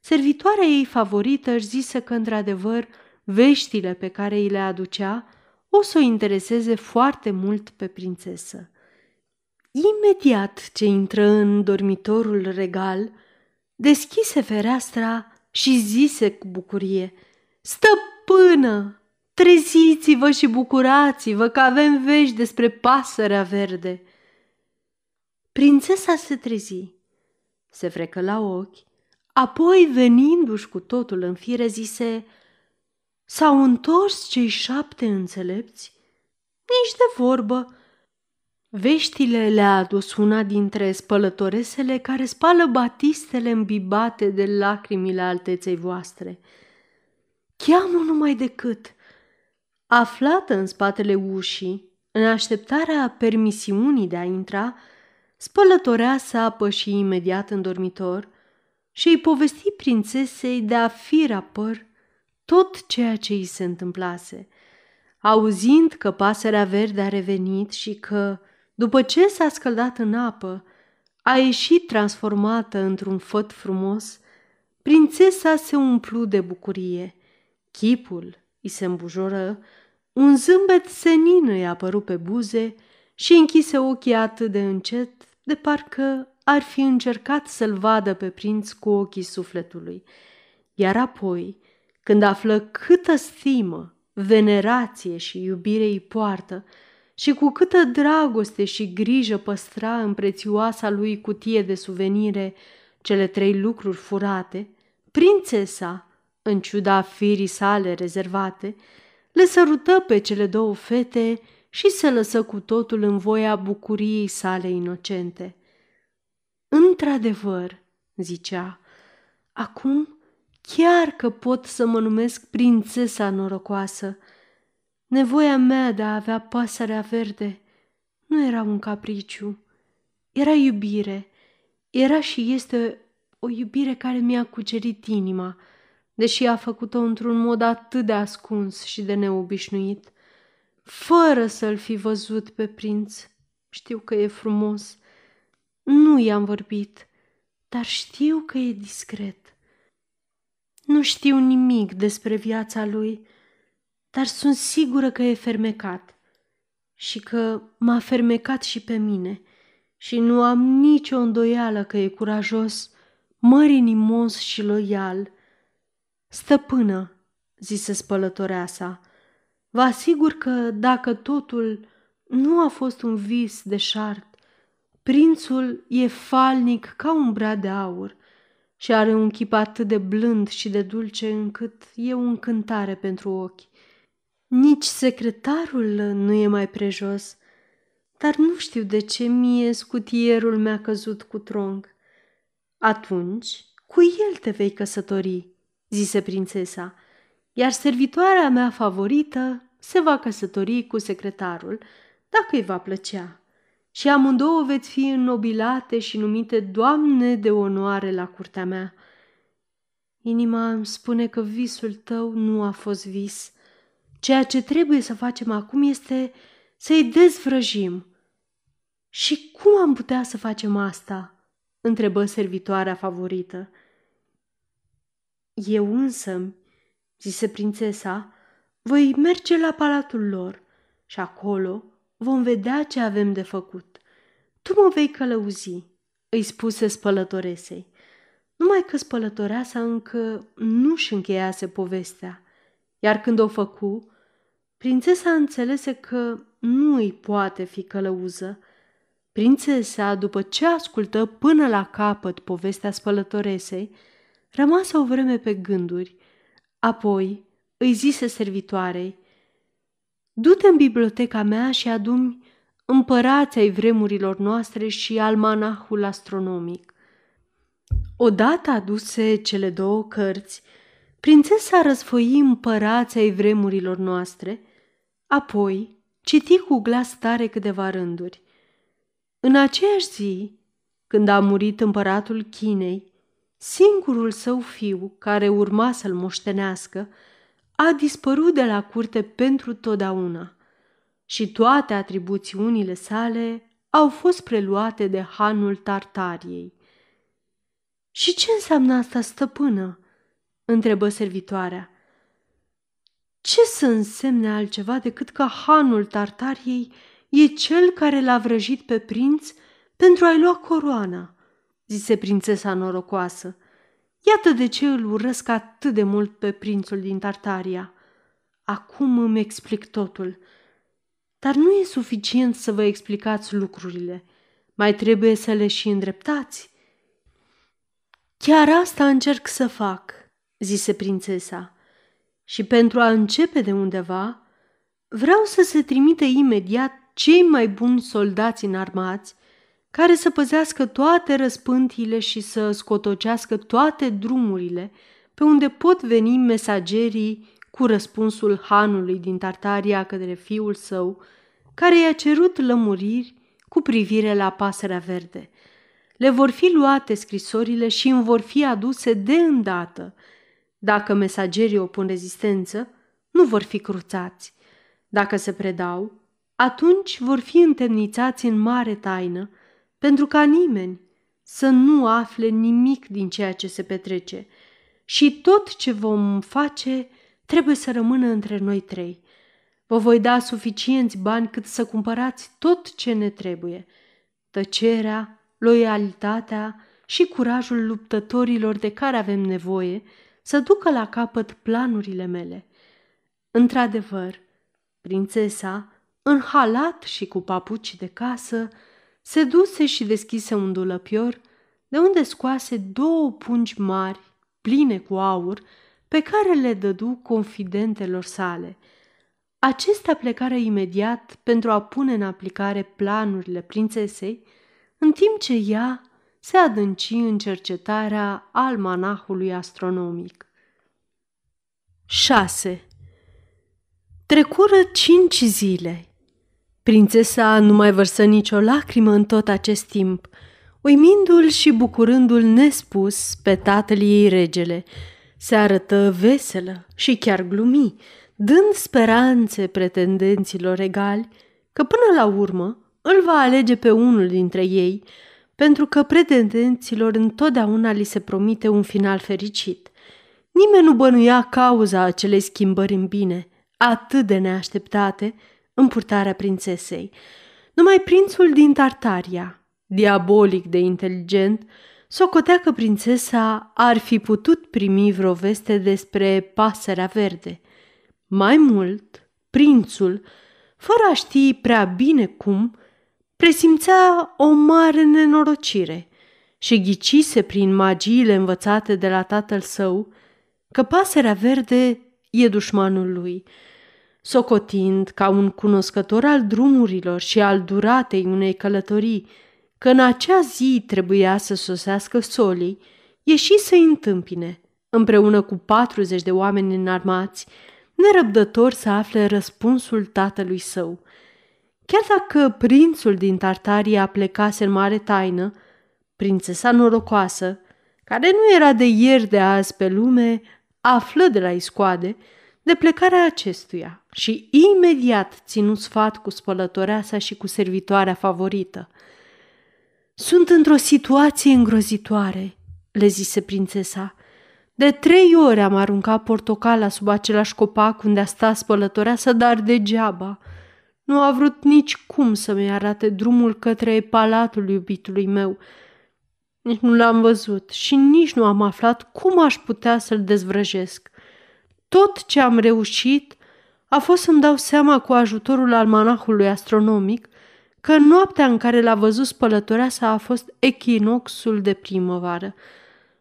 servitoarea ei favorită își zise că, într-adevăr, veștile pe care îi le aducea o să o intereseze foarte mult pe prințesă. Imediat ce intră în dormitorul regal, deschise fereastra și zise cu bucurie, Stăpână, treziți-vă și bucurați-vă că avem vești despre pasărea verde. Prințesa se trezi, se frecă la ochi, apoi venindu-și cu totul în fire zise, S-au întors cei șapte înțelepți? Nici de vorbă, Veștile le-a adus una dintre spălătoresele care spală batistele îmbibate de lacrimile alteței voastre. Chiamă numai decât. Aflată în spatele ușii, în așteptarea permisiunii de a intra, spălătorea s-a păși imediat în dormitor și îi povesti prințesei de a fi rapăr tot ceea ce îi se întâmplase. Auzind că pasărea verde a revenit și că după ce s-a scăldat în apă, a ieșit transformată într-un făt frumos, prințesa se umplu de bucurie. Chipul îi se îmbujoră, un zâmbet senin îi apăru pe buze și închise ochii atât de încet, de parcă ar fi încercat să-l vadă pe prinț cu ochii sufletului. Iar apoi, când află câtă stimă, venerație și iubire îi poartă, și cu câtă dragoste și grijă păstra în prețioasa lui cutie de suvenire cele trei lucruri furate, prințesa, în ciuda firii sale rezervate, le sărută pe cele două fete și se lăsă cu totul în voia bucuriei sale inocente. Într-adevăr, zicea, acum chiar că pot să mă numesc prințesa norocoasă – Nevoia mea de a avea pasărea verde nu era un capriciu, era iubire. Era și este o iubire care mi-a cucerit inima, deși a făcut-o într-un mod atât de ascuns și de neobișnuit. Fără să-l fi văzut pe prinț, știu că e frumos. Nu i-am vorbit, dar știu că e discret. Nu știu nimic despre viața lui, dar sunt sigură că e fermecat și că m-a fermecat și pe mine și nu am nicio îndoială că e curajos, mărinimos și loial. Stăpână, zise sa, vă asigur că dacă totul nu a fost un vis de șart, prințul e falnic ca un brad de aur și are un chip atât de blând și de dulce încât e o încântare pentru ochi. Nici secretarul nu e mai prejos, dar nu știu de ce mie scutierul mi-a căzut cu tronc. Atunci, cu el te vei căsători, zise prințesa, iar servitoarea mea favorită se va căsători cu secretarul, dacă îi va plăcea. Și amândouă veți fi înnobilate și numite doamne de onoare la curtea mea. Inima îmi spune că visul tău nu a fost vis – Ceea ce trebuie să facem acum este să-i dezvrăjim. Și cum am putea să facem asta? întrebă servitoarea favorită. Eu însă, zise prințesa, voi merge la palatul lor și acolo vom vedea ce avem de făcut. Tu mă vei călăuzi, îi spuse spălătoresei. Numai că spălătoreasa încă nu-și încheiase povestea, iar când o făcu, Prințesa înțelese că nu îi poate fi călăuză. Prințesa, după ce ascultă până la capăt povestea spălătoresei, rămase o vreme pe gânduri. Apoi îi zise servitoarei, Du-te în biblioteca mea și adumi împărația ai vremurilor noastre și almanahul astronomic. Odată aduse cele două cărți, prințesa răsfoi împărația ai vremurilor noastre – Apoi citi cu glas tare câteva rânduri. În aceeași zi, când a murit împăratul Chinei, singurul său fiu, care urma să-l moștenească, a dispărut de la curte pentru totdeauna și toate atribuțiunile sale au fost preluate de hanul Tartariei. Și ce înseamnă asta, stăpână?" întrebă servitoarea. Ce să însemne altceva decât că hanul Tartariei e cel care l-a vrăjit pe prinț pentru a-i lua coroana, zise prințesa norocoasă. Iată de ce îl urăsc atât de mult pe prințul din Tartaria. Acum îmi explic totul. Dar nu e suficient să vă explicați lucrurile. Mai trebuie să le și îndreptați. Chiar asta încerc să fac, zise prințesa. Și pentru a începe de undeva, vreau să se trimite imediat cei mai buni soldați înarmați care să păzească toate răspântile și să scotocească toate drumurile pe unde pot veni mesagerii cu răspunsul hanului din Tartaria către fiul său, care i-a cerut lămuriri cu privire la pasărea verde. Le vor fi luate scrisorile și îmi vor fi aduse de îndată – dacă mesagerii opun rezistență, nu vor fi cruțați. Dacă se predau, atunci vor fi întemnițați în mare taină, pentru ca nimeni să nu afle nimic din ceea ce se petrece și tot ce vom face trebuie să rămână între noi trei. Vă voi da suficienți bani cât să cumpărați tot ce ne trebuie. Tăcerea, loialitatea și curajul luptătorilor de care avem nevoie – să ducă la capăt planurile mele. Într-adevăr, prințesa, în halat și cu papuci de casă, se duse și deschise un dulăpior, de unde scoase două pungi mari, pline cu aur, pe care le dădu confidentelor sale. Acestea plecară imediat pentru a pune în aplicare planurile prințesei, în timp ce ea se adânci în cercetarea almanahului astronomic. 6. Trecură cinci zile. Prințesa nu mai vărsă nicio lacrimă în tot acest timp, uimindu-l și bucurându-l nespus pe tatăl ei regele. Se arătă veselă și chiar glumi, dând speranțe pretendenților egali că până la urmă îl va alege pe unul dintre ei – pentru că pretendenților întotdeauna li se promite un final fericit. Nimeni nu bănuia cauza acelei schimbări în bine, atât de neașteptate, în purtarea prințesei. Numai prințul din Tartaria, diabolic de inteligent, socotea că prințesa ar fi putut primi vreo veste despre pasărea verde. Mai mult, prințul, fără a ști prea bine cum, presimțea o mare nenorocire și ghicise prin magiile învățate de la tatăl său că pasărea verde e dușmanul lui, socotind ca un cunoscător al drumurilor și al duratei unei călătorii că în acea zi trebuia să sosească solii, ieși să-i întâmpine, împreună cu 40 de oameni înarmați, nerăbdător să afle răspunsul tatălui său – Chiar dacă prințul din Tartaria plecase în mare taină, prințesa norocoasă, care nu era de ieri de azi pe lume, află de la iscoade de plecarea acestuia și imediat ținu sfat cu sa și cu servitoarea favorită. Sunt într-o situație îngrozitoare," le zise prințesa. De trei ore am aruncat portocala sub același copac unde a stat spălătoreasa, dar degeaba – nu a vrut nici cum să-mi arate drumul către palatul iubitului meu. Nici nu l-am văzut și nici nu am aflat cum aș putea să-l dezvrăjesc. Tot ce am reușit a fost să-mi dau seama cu ajutorul almanahului astronomic că noaptea în care l-a văzut sa a fost echinoxul de primăvară.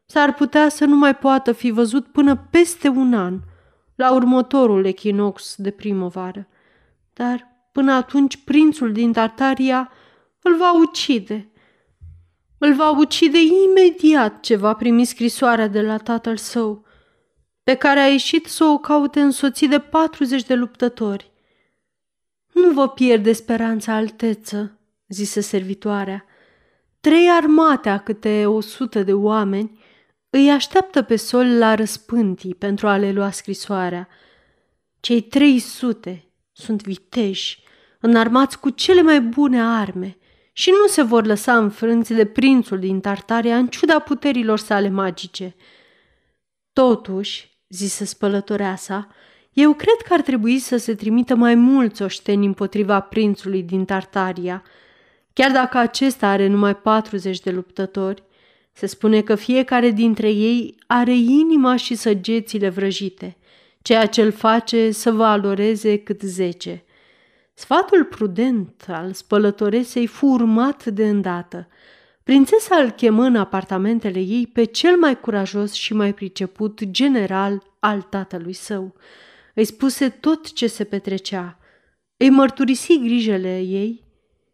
S-ar putea să nu mai poată fi văzut până peste un an, la următorul echinox de primăvară. Dar Până atunci prințul din Tartaria îl va ucide. Îl va ucide imediat ce va primi scrisoarea de la tatăl său, pe care a ieșit să o caute însoțit de 40 de luptători. Nu vă pierde speranța, alteță, zise servitoarea. Trei armate a câte o sută de oameni îi așteaptă pe sol la răspântii pentru a le lua scrisoarea. Cei trei sute sunt viteși, înarmați cu cele mai bune arme și nu se vor lăsa înfrânți de prințul din Tartaria în ciuda puterilor sale magice. Totuși, zise spălătorea sa, eu cred că ar trebui să se trimită mai mulți oșteni împotriva prințului din Tartaria, chiar dacă acesta are numai 40 de luptători. Se spune că fiecare dintre ei are inima și săgețile vrăjite, ceea ce îl face să valoreze cât zece. Sfatul prudent al spălătoresei fu urmat de îndată. Prințesa îl chemă în apartamentele ei pe cel mai curajos și mai priceput general al tatălui său. Îi spuse tot ce se petrecea, îi mărturisi grijele ei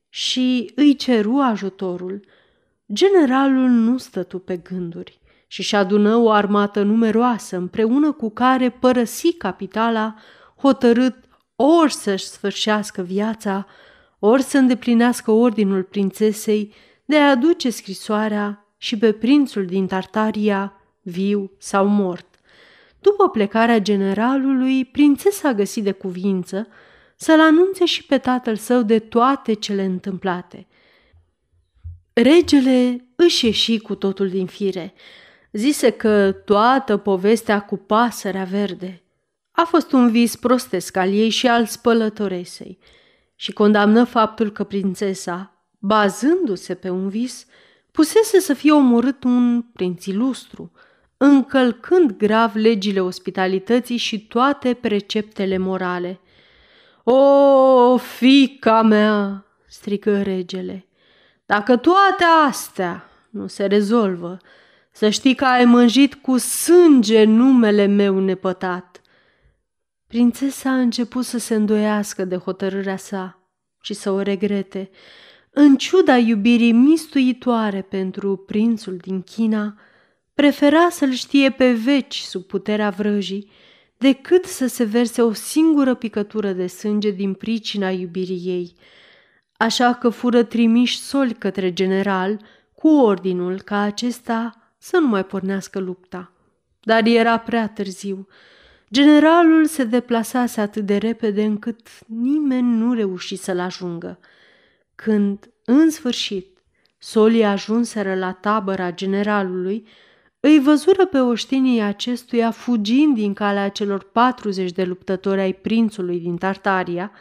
și îi ceru ajutorul. Generalul nu stătu pe gânduri și și adună o armată numeroasă împreună cu care părăsi capitala hotărât ori să-și sfârșească viața, ori să îndeplinească ordinul prințesei de a aduce scrisoarea și pe prințul din Tartaria, viu sau mort. După plecarea generalului, prințesa a găsit de cuvință să-l anunțe și pe tatăl său de toate cele întâmplate. Regele își ieși cu totul din fire. Zise că toată povestea cu pasărea verde a fost un vis prostesc al ei și al spălătoresei și condamnă faptul că prințesa, bazându-se pe un vis, pusese să fie omorât un prinț ilustru, încălcând grav legile ospitalității și toate preceptele morale. O, fica mea!" strigă regele. Dacă toate astea nu se rezolvă, să știi că ai mânjit cu sânge numele meu nepătat. Prințesa a început să se îndoiască de hotărârea sa și să o regrete. În ciuda iubirii mistuitoare pentru prințul din China, prefera să-l știe pe veci sub puterea vrăjii, decât să se verse o singură picătură de sânge din pricina iubirii ei. Așa că fură trimiși soli către general cu ordinul ca acesta să nu mai pornească lupta. Dar era prea târziu. Generalul se deplasase atât de repede încât nimeni nu reuși să-l ajungă. Când, în sfârșit, solii ajunseră la tabăra generalului, îi văzură pe oștinii acestuia fugind din calea celor 40 de luptători ai prințului din Tartaria,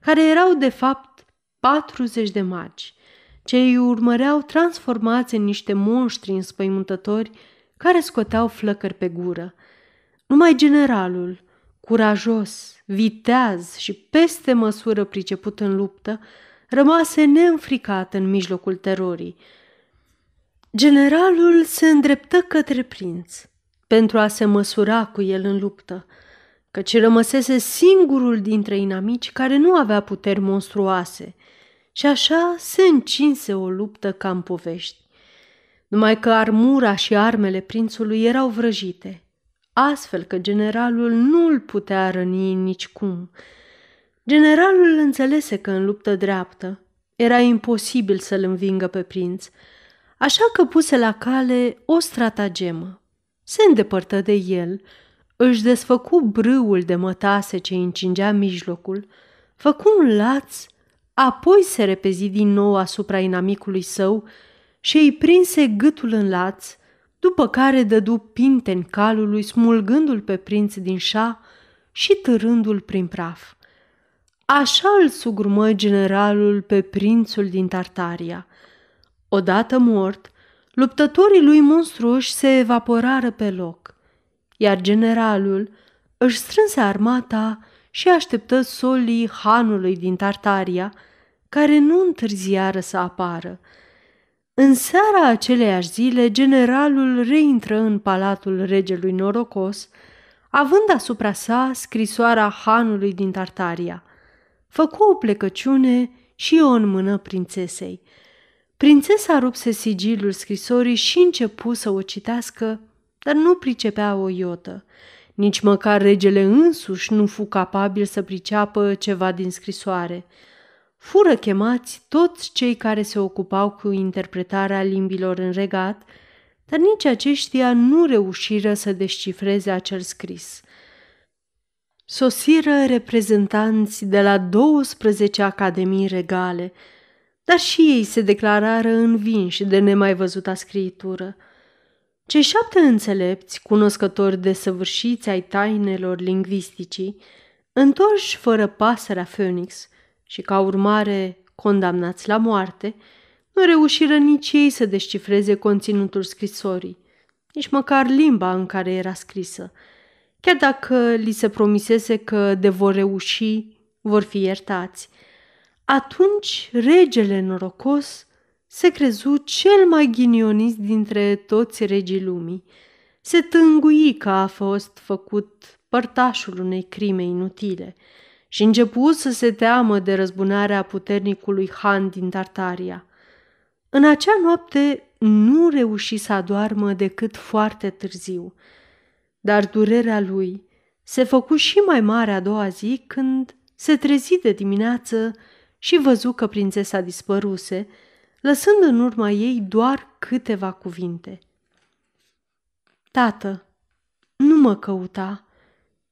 care erau de fapt 40 de magi, ce îi urmăreau transformați în niște monștri înspăimântători care scoteau flăcări pe gură – numai generalul, curajos, viteaz și peste măsură priceput în luptă, rămase neînfricat în mijlocul terorii. Generalul se îndreptă către prinț pentru a se măsura cu el în luptă, căci rămăsese singurul dintre inamici care nu avea puteri monstruoase și așa se încinse o luptă ca în povești. Numai că armura și armele prințului erau vrăjite astfel că generalul nu îl putea răni nicicum. Generalul înțelese că în luptă dreaptă era imposibil să-l învingă pe prinț, așa că puse la cale o stratagemă. Se îndepărtă de el, își desfăcu brâul de mătase ce încingea mijlocul, făcu un laț, apoi se repezi din nou asupra inamicului său și îi prinse gâtul în laț, după care dădu pinte în calului, smulgându-l pe prinț din șa și târându-l prin praf. Așa îl sugrumă generalul pe prințul din Tartaria. Odată mort, luptătorii lui monstruoși se evaporară pe loc, iar generalul își strânse armata și așteptă solii hanului din Tartaria, care nu întârziară să apară – în seara aceleiași zile, generalul reintră în palatul regelui norocos, având asupra sa scrisoarea hanului din Tartaria. Făcu o plecăciune și o înmână prințesei. Prințesa rupse sigilul scrisorii și începu să o citească, dar nu pricepea o iotă. Nici măcar regele însuși nu fu capabil să priceapă ceva din scrisoare – fură chemați toți cei care se ocupau cu interpretarea limbilor în regat, dar nici aceștia nu reușiră să descifreze acel scris. Sosiră reprezentanți de la 12 academii regale, dar și ei se declarară învinși de nemai văzuta scriitură. Cei șapte înțelepți, cunoscători de săvârșiți ai tainelor lingvisticii, întorși fără pasărea Phoenix – și ca urmare condamnați la moarte, nu reușiră nici ei să descifreze conținutul scrisorii, nici măcar limba în care era scrisă. Chiar dacă li se promisese că de vor reuși, vor fi iertați. Atunci regele norocos se crezu cel mai ghinionist dintre toți regii lumii. Se tângui că a fost făcut părtașul unei crime inutile – și începu să se teamă de răzbunarea puternicului Han din Tartaria. În acea noapte nu reuși să adoarmă decât foarte târziu, dar durerea lui se făcu și mai mare a doua zi când se trezi de dimineață și văzu că prințesa dispăruse, lăsând în urma ei doar câteva cuvinte. Tată, nu mă căuta!"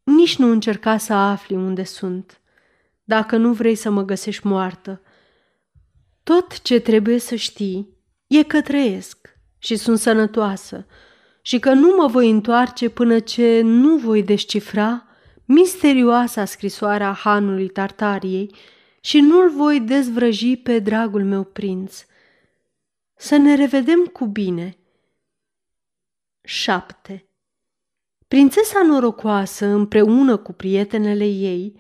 Nici nu încerca să afli unde sunt, dacă nu vrei să mă găsești moartă. Tot ce trebuie să știi e că trăiesc și sunt sănătoasă și că nu mă voi întoarce până ce nu voi descifra misterioasa scrisoarea hanului Tartariei și nu-l voi dezvrăji pe dragul meu prinț. Să ne revedem cu bine. 7. Prințesa norocoasă, împreună cu prietenele ei,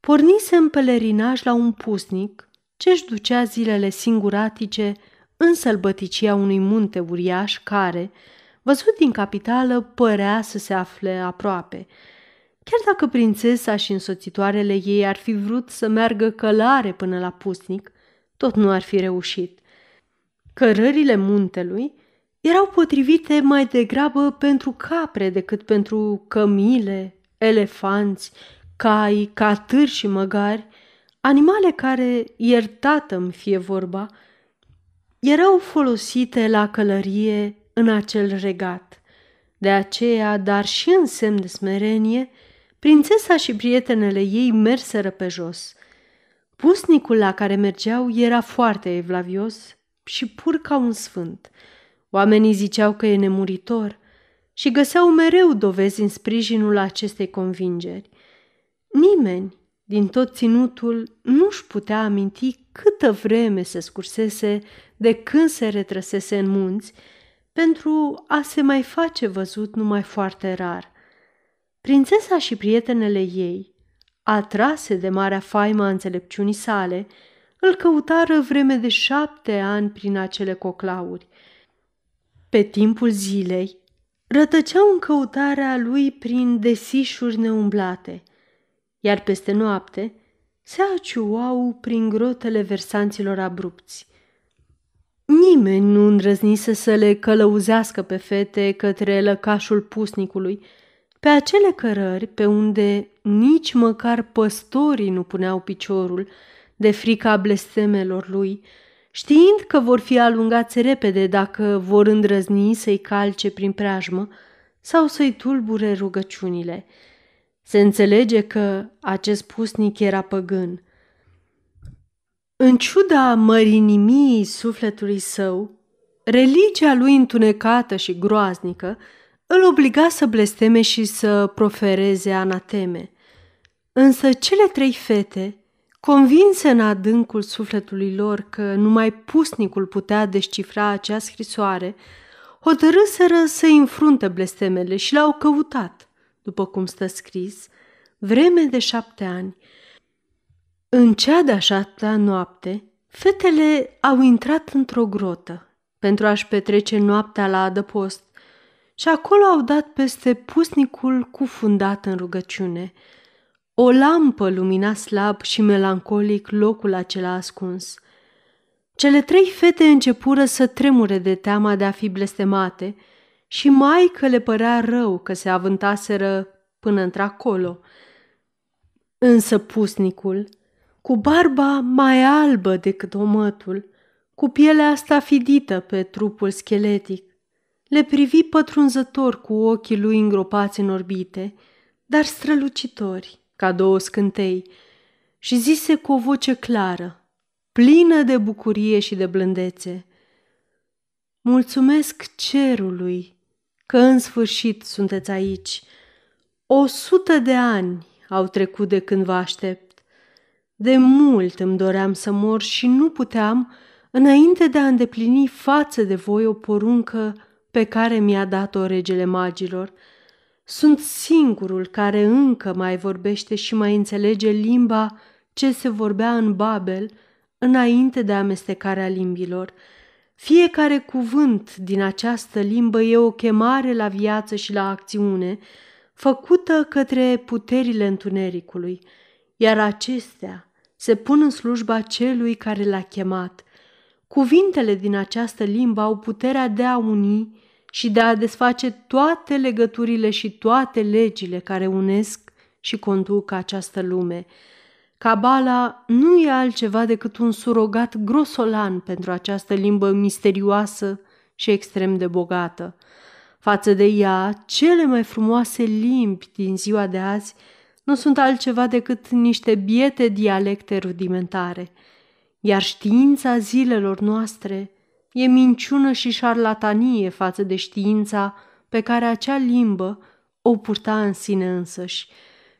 pornise în pelerinaj la un pusnic ce și ducea zilele singuratice în sălbăticia unui munte uriaș care, văzut din capitală, părea să se afle aproape. Chiar dacă prințesa și însoțitoarele ei ar fi vrut să meargă călare până la pusnic, tot nu ar fi reușit. Cărările muntelui erau potrivite mai degrabă pentru capre decât pentru cămile, elefanți, cai, catâri și măgari, animale care, iertată-mi fie vorba, erau folosite la călărie în acel regat. De aceea, dar și în semn de smerenie, prințesa și prietenele ei merseră pe jos. Pusnicul la care mergeau era foarte evlavios și pur ca un sfânt – Oamenii ziceau că e nemuritor și găseau mereu dovezi în sprijinul acestei convingeri. Nimeni din tot ținutul nu-și putea aminti câtă vreme se scursese de când se retrăsese în munți, pentru a se mai face văzut numai foarte rar. Prințesa și prietenele ei, atrase de marea faima înțelepciunii sale, îl căutară vreme de șapte ani prin acele coclauri. Pe timpul zilei, rătăceau în căutarea lui prin desișuri neumblate, iar peste noapte se aciuau prin grotele versanților abrupți. Nimeni nu îndrăznise să le călăuzească pe fete către lăcașul pusnicului, pe acele cărări pe unde nici măcar păstorii nu puneau piciorul de frica blestemelor lui – Știind că vor fi alungați repede dacă vor îndrăzni să-i calce prin preajmă sau să-i tulbure rugăciunile, se înțelege că acest pusnic era păgân. În ciuda mărinimii sufletului său, religia lui întunecată și groaznică îl obliga să blesteme și să profereze anateme. Însă cele trei fete – convinse în adâncul sufletului lor că numai pusnicul putea descifra acea scrisoare, hotărâseră să înfrunte blestemele și l-au căutat, după cum stă scris, vreme de șapte ani. În cea de-a șaptea noapte, fetele au intrat într-o grotă pentru a-și petrece noaptea la adăpost și acolo au dat peste pusnicul cufundat în rugăciune – o lampă lumina slab și melancolic locul acela ascuns. Cele trei fete începură să tremure de teama de a fi blestemate și mai că le părea rău că se avântaseră până într-acolo. Însă pusnicul, cu barba mai albă decât omătul, cu pielea asta fidită pe trupul scheletic, le privi pătrunzător cu ochii lui îngropați în orbite, dar strălucitori ca două scântei, și zise cu o voce clară, plină de bucurie și de blândețe, Mulțumesc cerului că în sfârșit sunteți aici. O sută de ani au trecut de când vă aștept. De mult îmi doream să mor și nu puteam înainte de a îndeplini față de voi o poruncă pe care mi-a dat-o regele magilor – sunt singurul care încă mai vorbește și mai înțelege limba ce se vorbea în Babel înainte de amestecarea limbilor. Fiecare cuvânt din această limbă e o chemare la viață și la acțiune, făcută către puterile întunericului, iar acestea se pun în slujba celui care l-a chemat. Cuvintele din această limbă au puterea de a uni și de a desface toate legăturile și toate legile care unesc și conduc această lume. Cabala nu e altceva decât un surogat grosolan pentru această limbă misterioasă și extrem de bogată. Față de ea, cele mai frumoase limbi din ziua de azi nu sunt altceva decât niște biete dialecte rudimentare, iar știința zilelor noastre E minciună și șarlatanie față de știința pe care acea limbă o purta în sine însăși.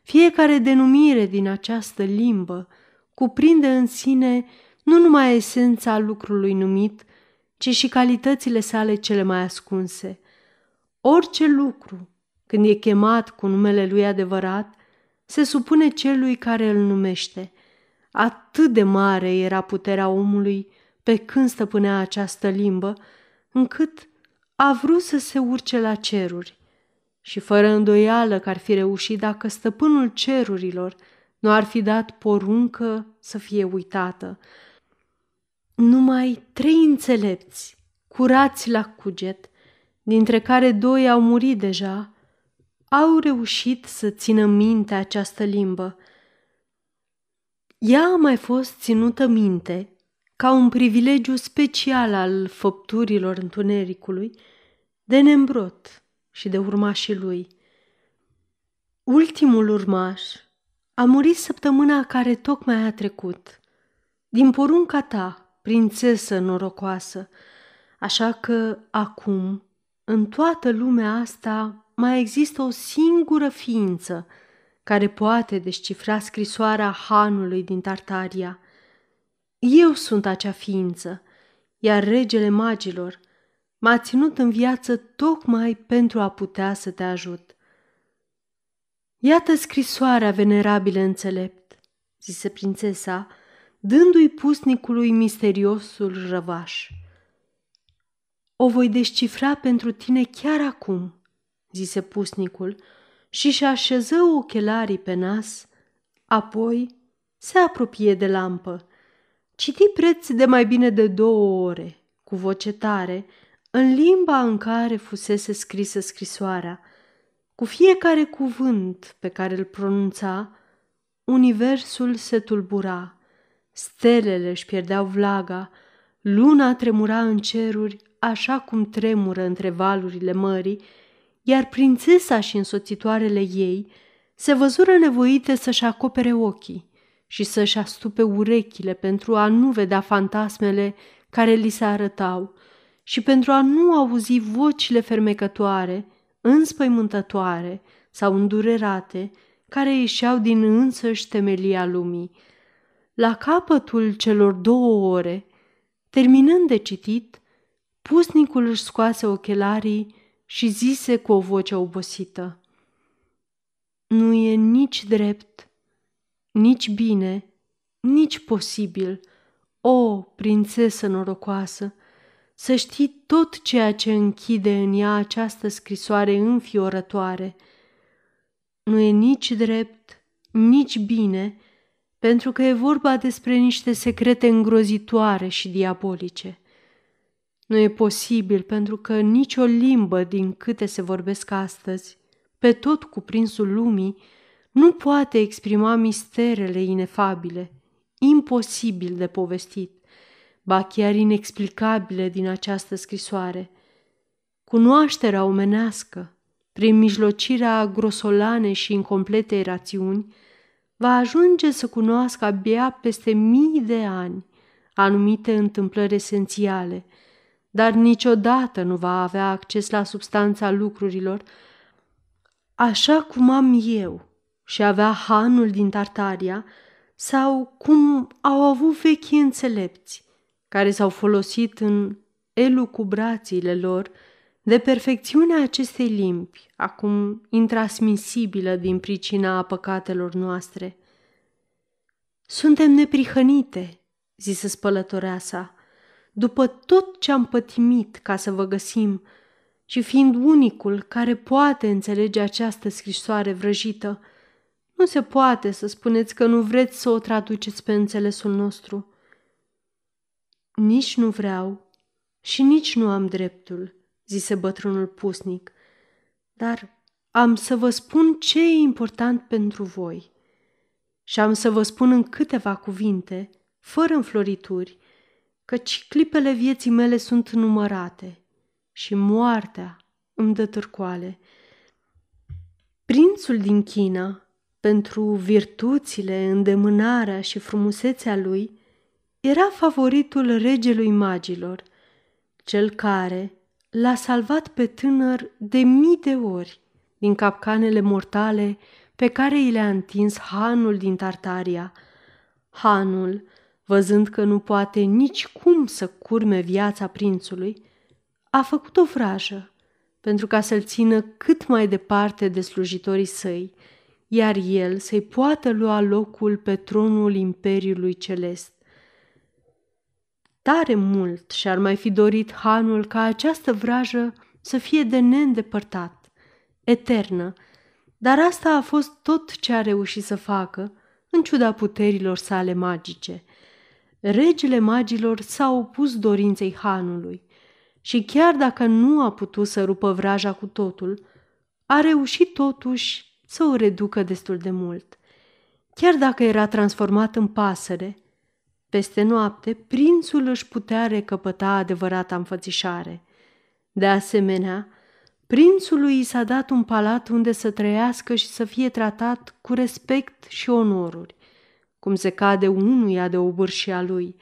Fiecare denumire din această limbă cuprinde în sine nu numai esența lucrului numit, ci și calitățile sale cele mai ascunse. Orice lucru, când e chemat cu numele lui adevărat, se supune celui care îl numește. Atât de mare era puterea omului pe când stăpânea această limbă, încât a vrut să se urce la ceruri. Și fără îndoială că ar fi reușit dacă stăpânul cerurilor nu ar fi dat poruncă să fie uitată. Numai trei înțelepți, curați la cuget, dintre care doi au murit deja, au reușit să țină minte această limbă. Ea a mai fost ținută minte ca un privilegiu special al făpturilor întunericului, de Nembrot și de urmașii lui. Ultimul urmaș a murit săptămâna care tocmai a trecut, din porunca ta, prințesă norocoasă, așa că acum, în toată lumea asta, mai există o singură ființă care poate descifra scrisoarea hanului din Tartaria – eu sunt acea ființă, iar regele magilor m-a ținut în viață tocmai pentru a putea să te ajut. Iată scrisoarea venerabilă înțelept, zise prințesa, dându-i pusnicului misteriosul răvaș. O voi descifra pentru tine chiar acum, zise pusnicul și și așeză ochelarii pe nas, apoi se apropie de lampă Citi preț de mai bine de două ore, cu voce tare, în limba în care fusese scrisă scrisoarea. Cu fiecare cuvânt pe care îl pronunța, universul se tulbura, stelele își pierdeau vlaga, luna tremura în ceruri așa cum tremură între valurile mării, iar prințesa și însoțitoarele ei se văzură nevoite să-și acopere ochii și să-și astupe urechile pentru a nu vedea fantasmele care li se arătau și pentru a nu auzi vocile fermecătoare, înspăimântătoare sau îndurerate care ieșeau din însăși temelia lumii. La capătul celor două ore, terminând de citit, pusnicul își scoase ochelarii și zise cu o voce obosită. Nu e nici drept nici bine, nici posibil. O, prințesă norocoasă, să știi tot ceea ce închide în ea această scrisoare înfiorătoare. Nu e nici drept, nici bine, pentru că e vorba despre niște secrete îngrozitoare și diabolice. Nu e posibil pentru că nicio limbă din câte se vorbesc astăzi, pe tot cuprinsul lumii, nu poate exprima misterele inefabile, imposibil de povestit, ba chiar inexplicabile din această scrisoare. Cunoașterea omenească, prin mijlocirea grosolane și incomplete rațiuni, va ajunge să cunoască abia peste mii de ani anumite întâmplări esențiale, dar niciodată nu va avea acces la substanța lucrurilor, așa cum am eu – și avea hanul din Tartaria sau cum au avut vechii înțelepți care s-au folosit în cu brațiile lor de perfecțiunea acestei limbi, acum intransmisibilă din pricina a păcatelor noastre. Suntem neprihănite, zise spălătorea sa, după tot ce am pătimit ca să vă găsim, și fiind unicul care poate înțelege această scrisoare vrăjită – nu se poate să spuneți că nu vreți să o traduceți pe înțelesul nostru. Nici nu vreau și nici nu am dreptul, zise bătrânul pusnic, dar am să vă spun ce e important pentru voi. Și am să vă spun în câteva cuvinte, fără înflorituri, căci clipele vieții mele sunt numărate și moartea îmi dă târcoale. Prințul din China pentru virtuțile, îndemânarea și frumusețea lui, era favoritul regelui magilor, cel care l-a salvat pe tânăr de mii de ori din capcanele mortale pe care i le-a întins hanul din Tartaria. Hanul, văzând că nu poate nici cum să curme viața prințului, a făcut o vrajă pentru ca să-l țină cât mai departe de slujitorii săi – iar el să-i poată lua locul pe tronul Imperiului Celest. Tare mult și-ar mai fi dorit Hanul ca această vrajă să fie de neîndepărtat, eternă, dar asta a fost tot ce a reușit să facă, în ciuda puterilor sale magice. Regele magilor s-a opus dorinței Hanului și chiar dacă nu a putut să rupă vraja cu totul, a reușit totuși să o reducă destul de mult. Chiar dacă era transformat în pasăre, peste noapte prințul își putea recăpăta adevărata înfățișare. De asemenea, prințului i s-a dat un palat unde să trăiască și să fie tratat cu respect și onoruri, cum se cade unuia de obârșia lui.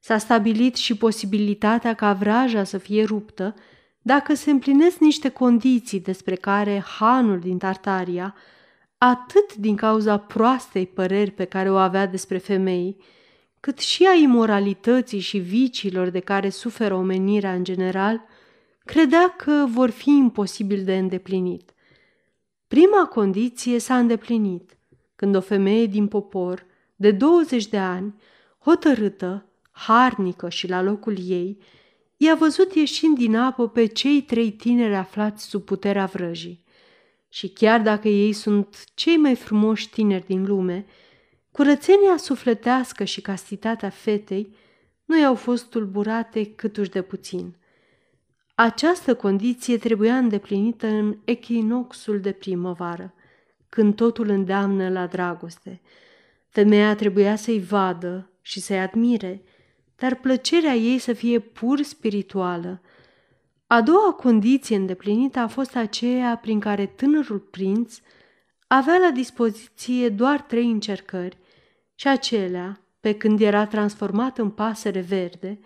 S-a stabilit și posibilitatea ca vraja să fie ruptă dacă se împlinesc niște condiții despre care hanul din Tartaria, atât din cauza proastei păreri pe care o avea despre femei, cât și a imoralității și viciilor de care suferă omenirea în general, credea că vor fi imposibil de îndeplinit. Prima condiție s-a îndeplinit, când o femeie din popor, de 20 de ani, hotărâtă, harnică și la locul ei, i-a văzut ieșind din apă pe cei trei tineri aflați sub puterea vrăjii. Și chiar dacă ei sunt cei mai frumoși tineri din lume, curățenia sufletească și castitatea fetei nu i-au fost tulburate câtuși de puțin. Această condiție trebuia îndeplinită în echinoxul de primăvară, când totul îndeamnă la dragoste. Femeia trebuia să-i vadă și să-i admire – dar plăcerea ei să fie pur spirituală. A doua condiție îndeplinită a fost aceea prin care tânărul prinț avea la dispoziție doar trei încercări și acelea, pe când era transformat în pasăre verde,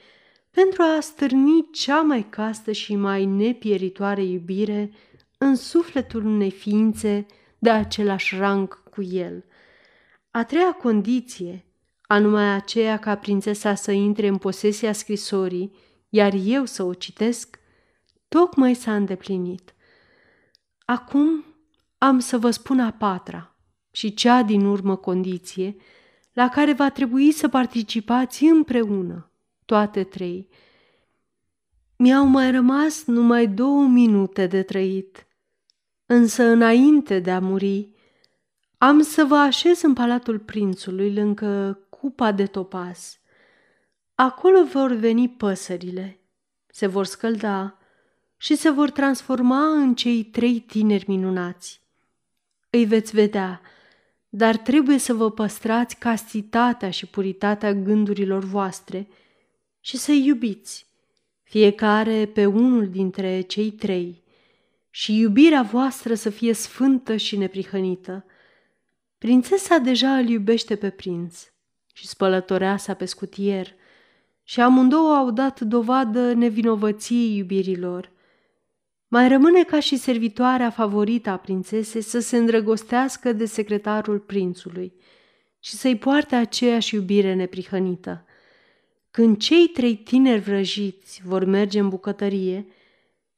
pentru a stârni cea mai castă și mai nepieritoare iubire în sufletul unei ființe de același rang cu el. A treia condiție, anume aceea ca prințesa să intre în posesia scrisorii, iar eu să o citesc, tocmai s-a îndeplinit. Acum am să vă spun a patra și cea din urmă condiție, la care va trebui să participați împreună, toate trei. Mi-au mai rămas numai două minute de trăit, însă înainte de a muri, am să vă așez în palatul prințului lângă cupa de topaz. Acolo vor veni păsările, se vor scălda și se vor transforma în cei trei tineri minunați. Îi veți vedea, dar trebuie să vă păstrați castitatea și puritatea gândurilor voastre și să iubiți, fiecare pe unul dintre cei trei, și iubirea voastră să fie sfântă și neprihănită. Prințesa deja îl iubește pe prinț și spălătoreasa pe scutier și amândouă au dat dovadă nevinovăției iubirilor. Mai rămâne ca și servitoarea favorită a prințesei să se îndrăgostească de secretarul prințului și să-i poarte aceeași iubire neprihănită. Când cei trei tineri vrăjiți vor merge în bucătărie,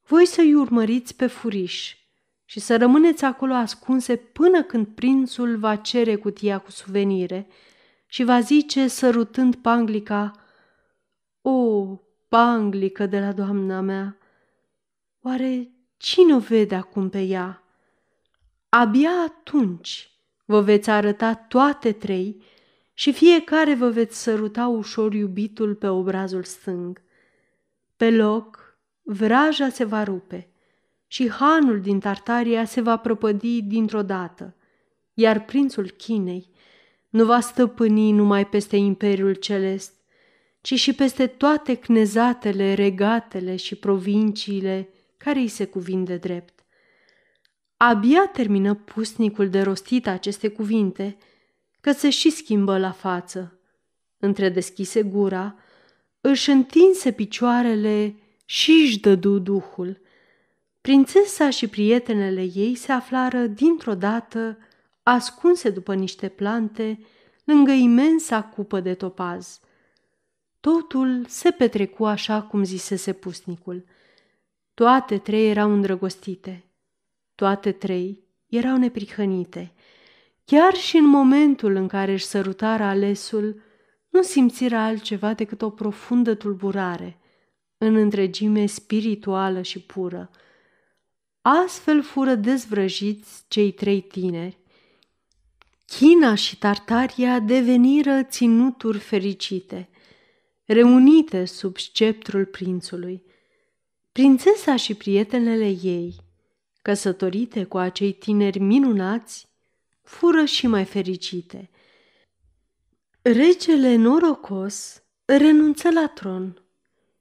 voi să-i urmăriți pe furiș și să rămâneți acolo ascunse până când prințul va cere cutia cu suvenire – și va zice, sărutând panglica, O, panglică de la doamna mea, oare cine o vede acum pe ea? Abia atunci vă veți arăta toate trei și fiecare vă veți săruta ușor iubitul pe obrazul stâng. Pe loc, vraja se va rupe și hanul din Tartaria se va prăpădi dintr-o dată, iar prințul Chinei nu va stăpâni numai peste Imperiul Celest, ci și peste toate cnezatele, regatele și provinciile care îi se cuvin de drept. Abia termină pusnicul de rostit aceste cuvinte, că se și schimbă la față. Între deschise gura, își întinse picioarele și își dădu duhul. Prințesa și prietenele ei se aflară dintr-o dată ascunse după niște plante, lângă imensa cupă de topaz. Totul se petrecu așa cum zisese pusnicul. Toate trei erau îndrăgostite. Toate trei erau neprihănite. Chiar și în momentul în care își sărutara alesul, nu simțiră altceva decât o profundă tulburare, în întregime spirituală și pură. Astfel fură dezvrăjiți cei trei tineri, China și Tartaria deveniră ținuturi fericite, reunite sub sceptrul prințului. Prințesa și prietenele ei, căsătorite cu acei tineri minunați, fură și mai fericite. Regele norocos renunță la tron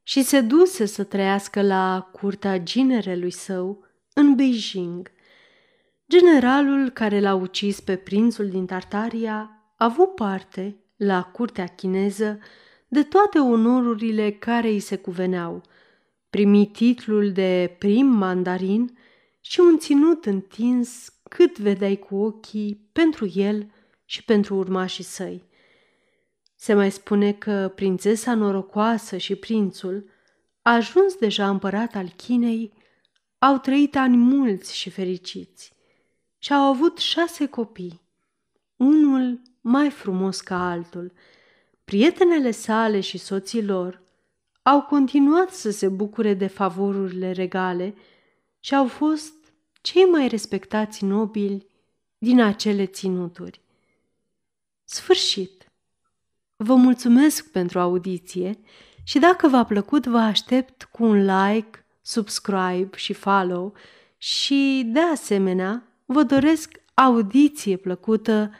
și se duse să trăiască la curtea ginerelui său în Beijing – Generalul care l-a ucis pe prințul din Tartaria a avut parte, la curtea chineză, de toate onorurile care îi se cuveneau, primi titlul de prim mandarin și un ținut întins cât vedeai cu ochii pentru el și pentru urmașii săi. Se mai spune că prințesa norocoasă și prințul, ajuns deja împărat al Chinei, au trăit ani mulți și fericiți și au avut șase copii, unul mai frumos ca altul. Prietenele sale și soții lor au continuat să se bucure de favorurile regale și au fost cei mai respectați nobili din acele ținuturi. Sfârșit! Vă mulțumesc pentru audiție și dacă v-a plăcut, vă aștept cu un like, subscribe și follow și, de asemenea, vă doresc audiție plăcută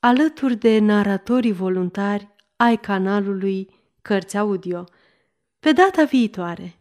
alături de naratorii voluntari ai canalului Cărți Audio. Pe data viitoare!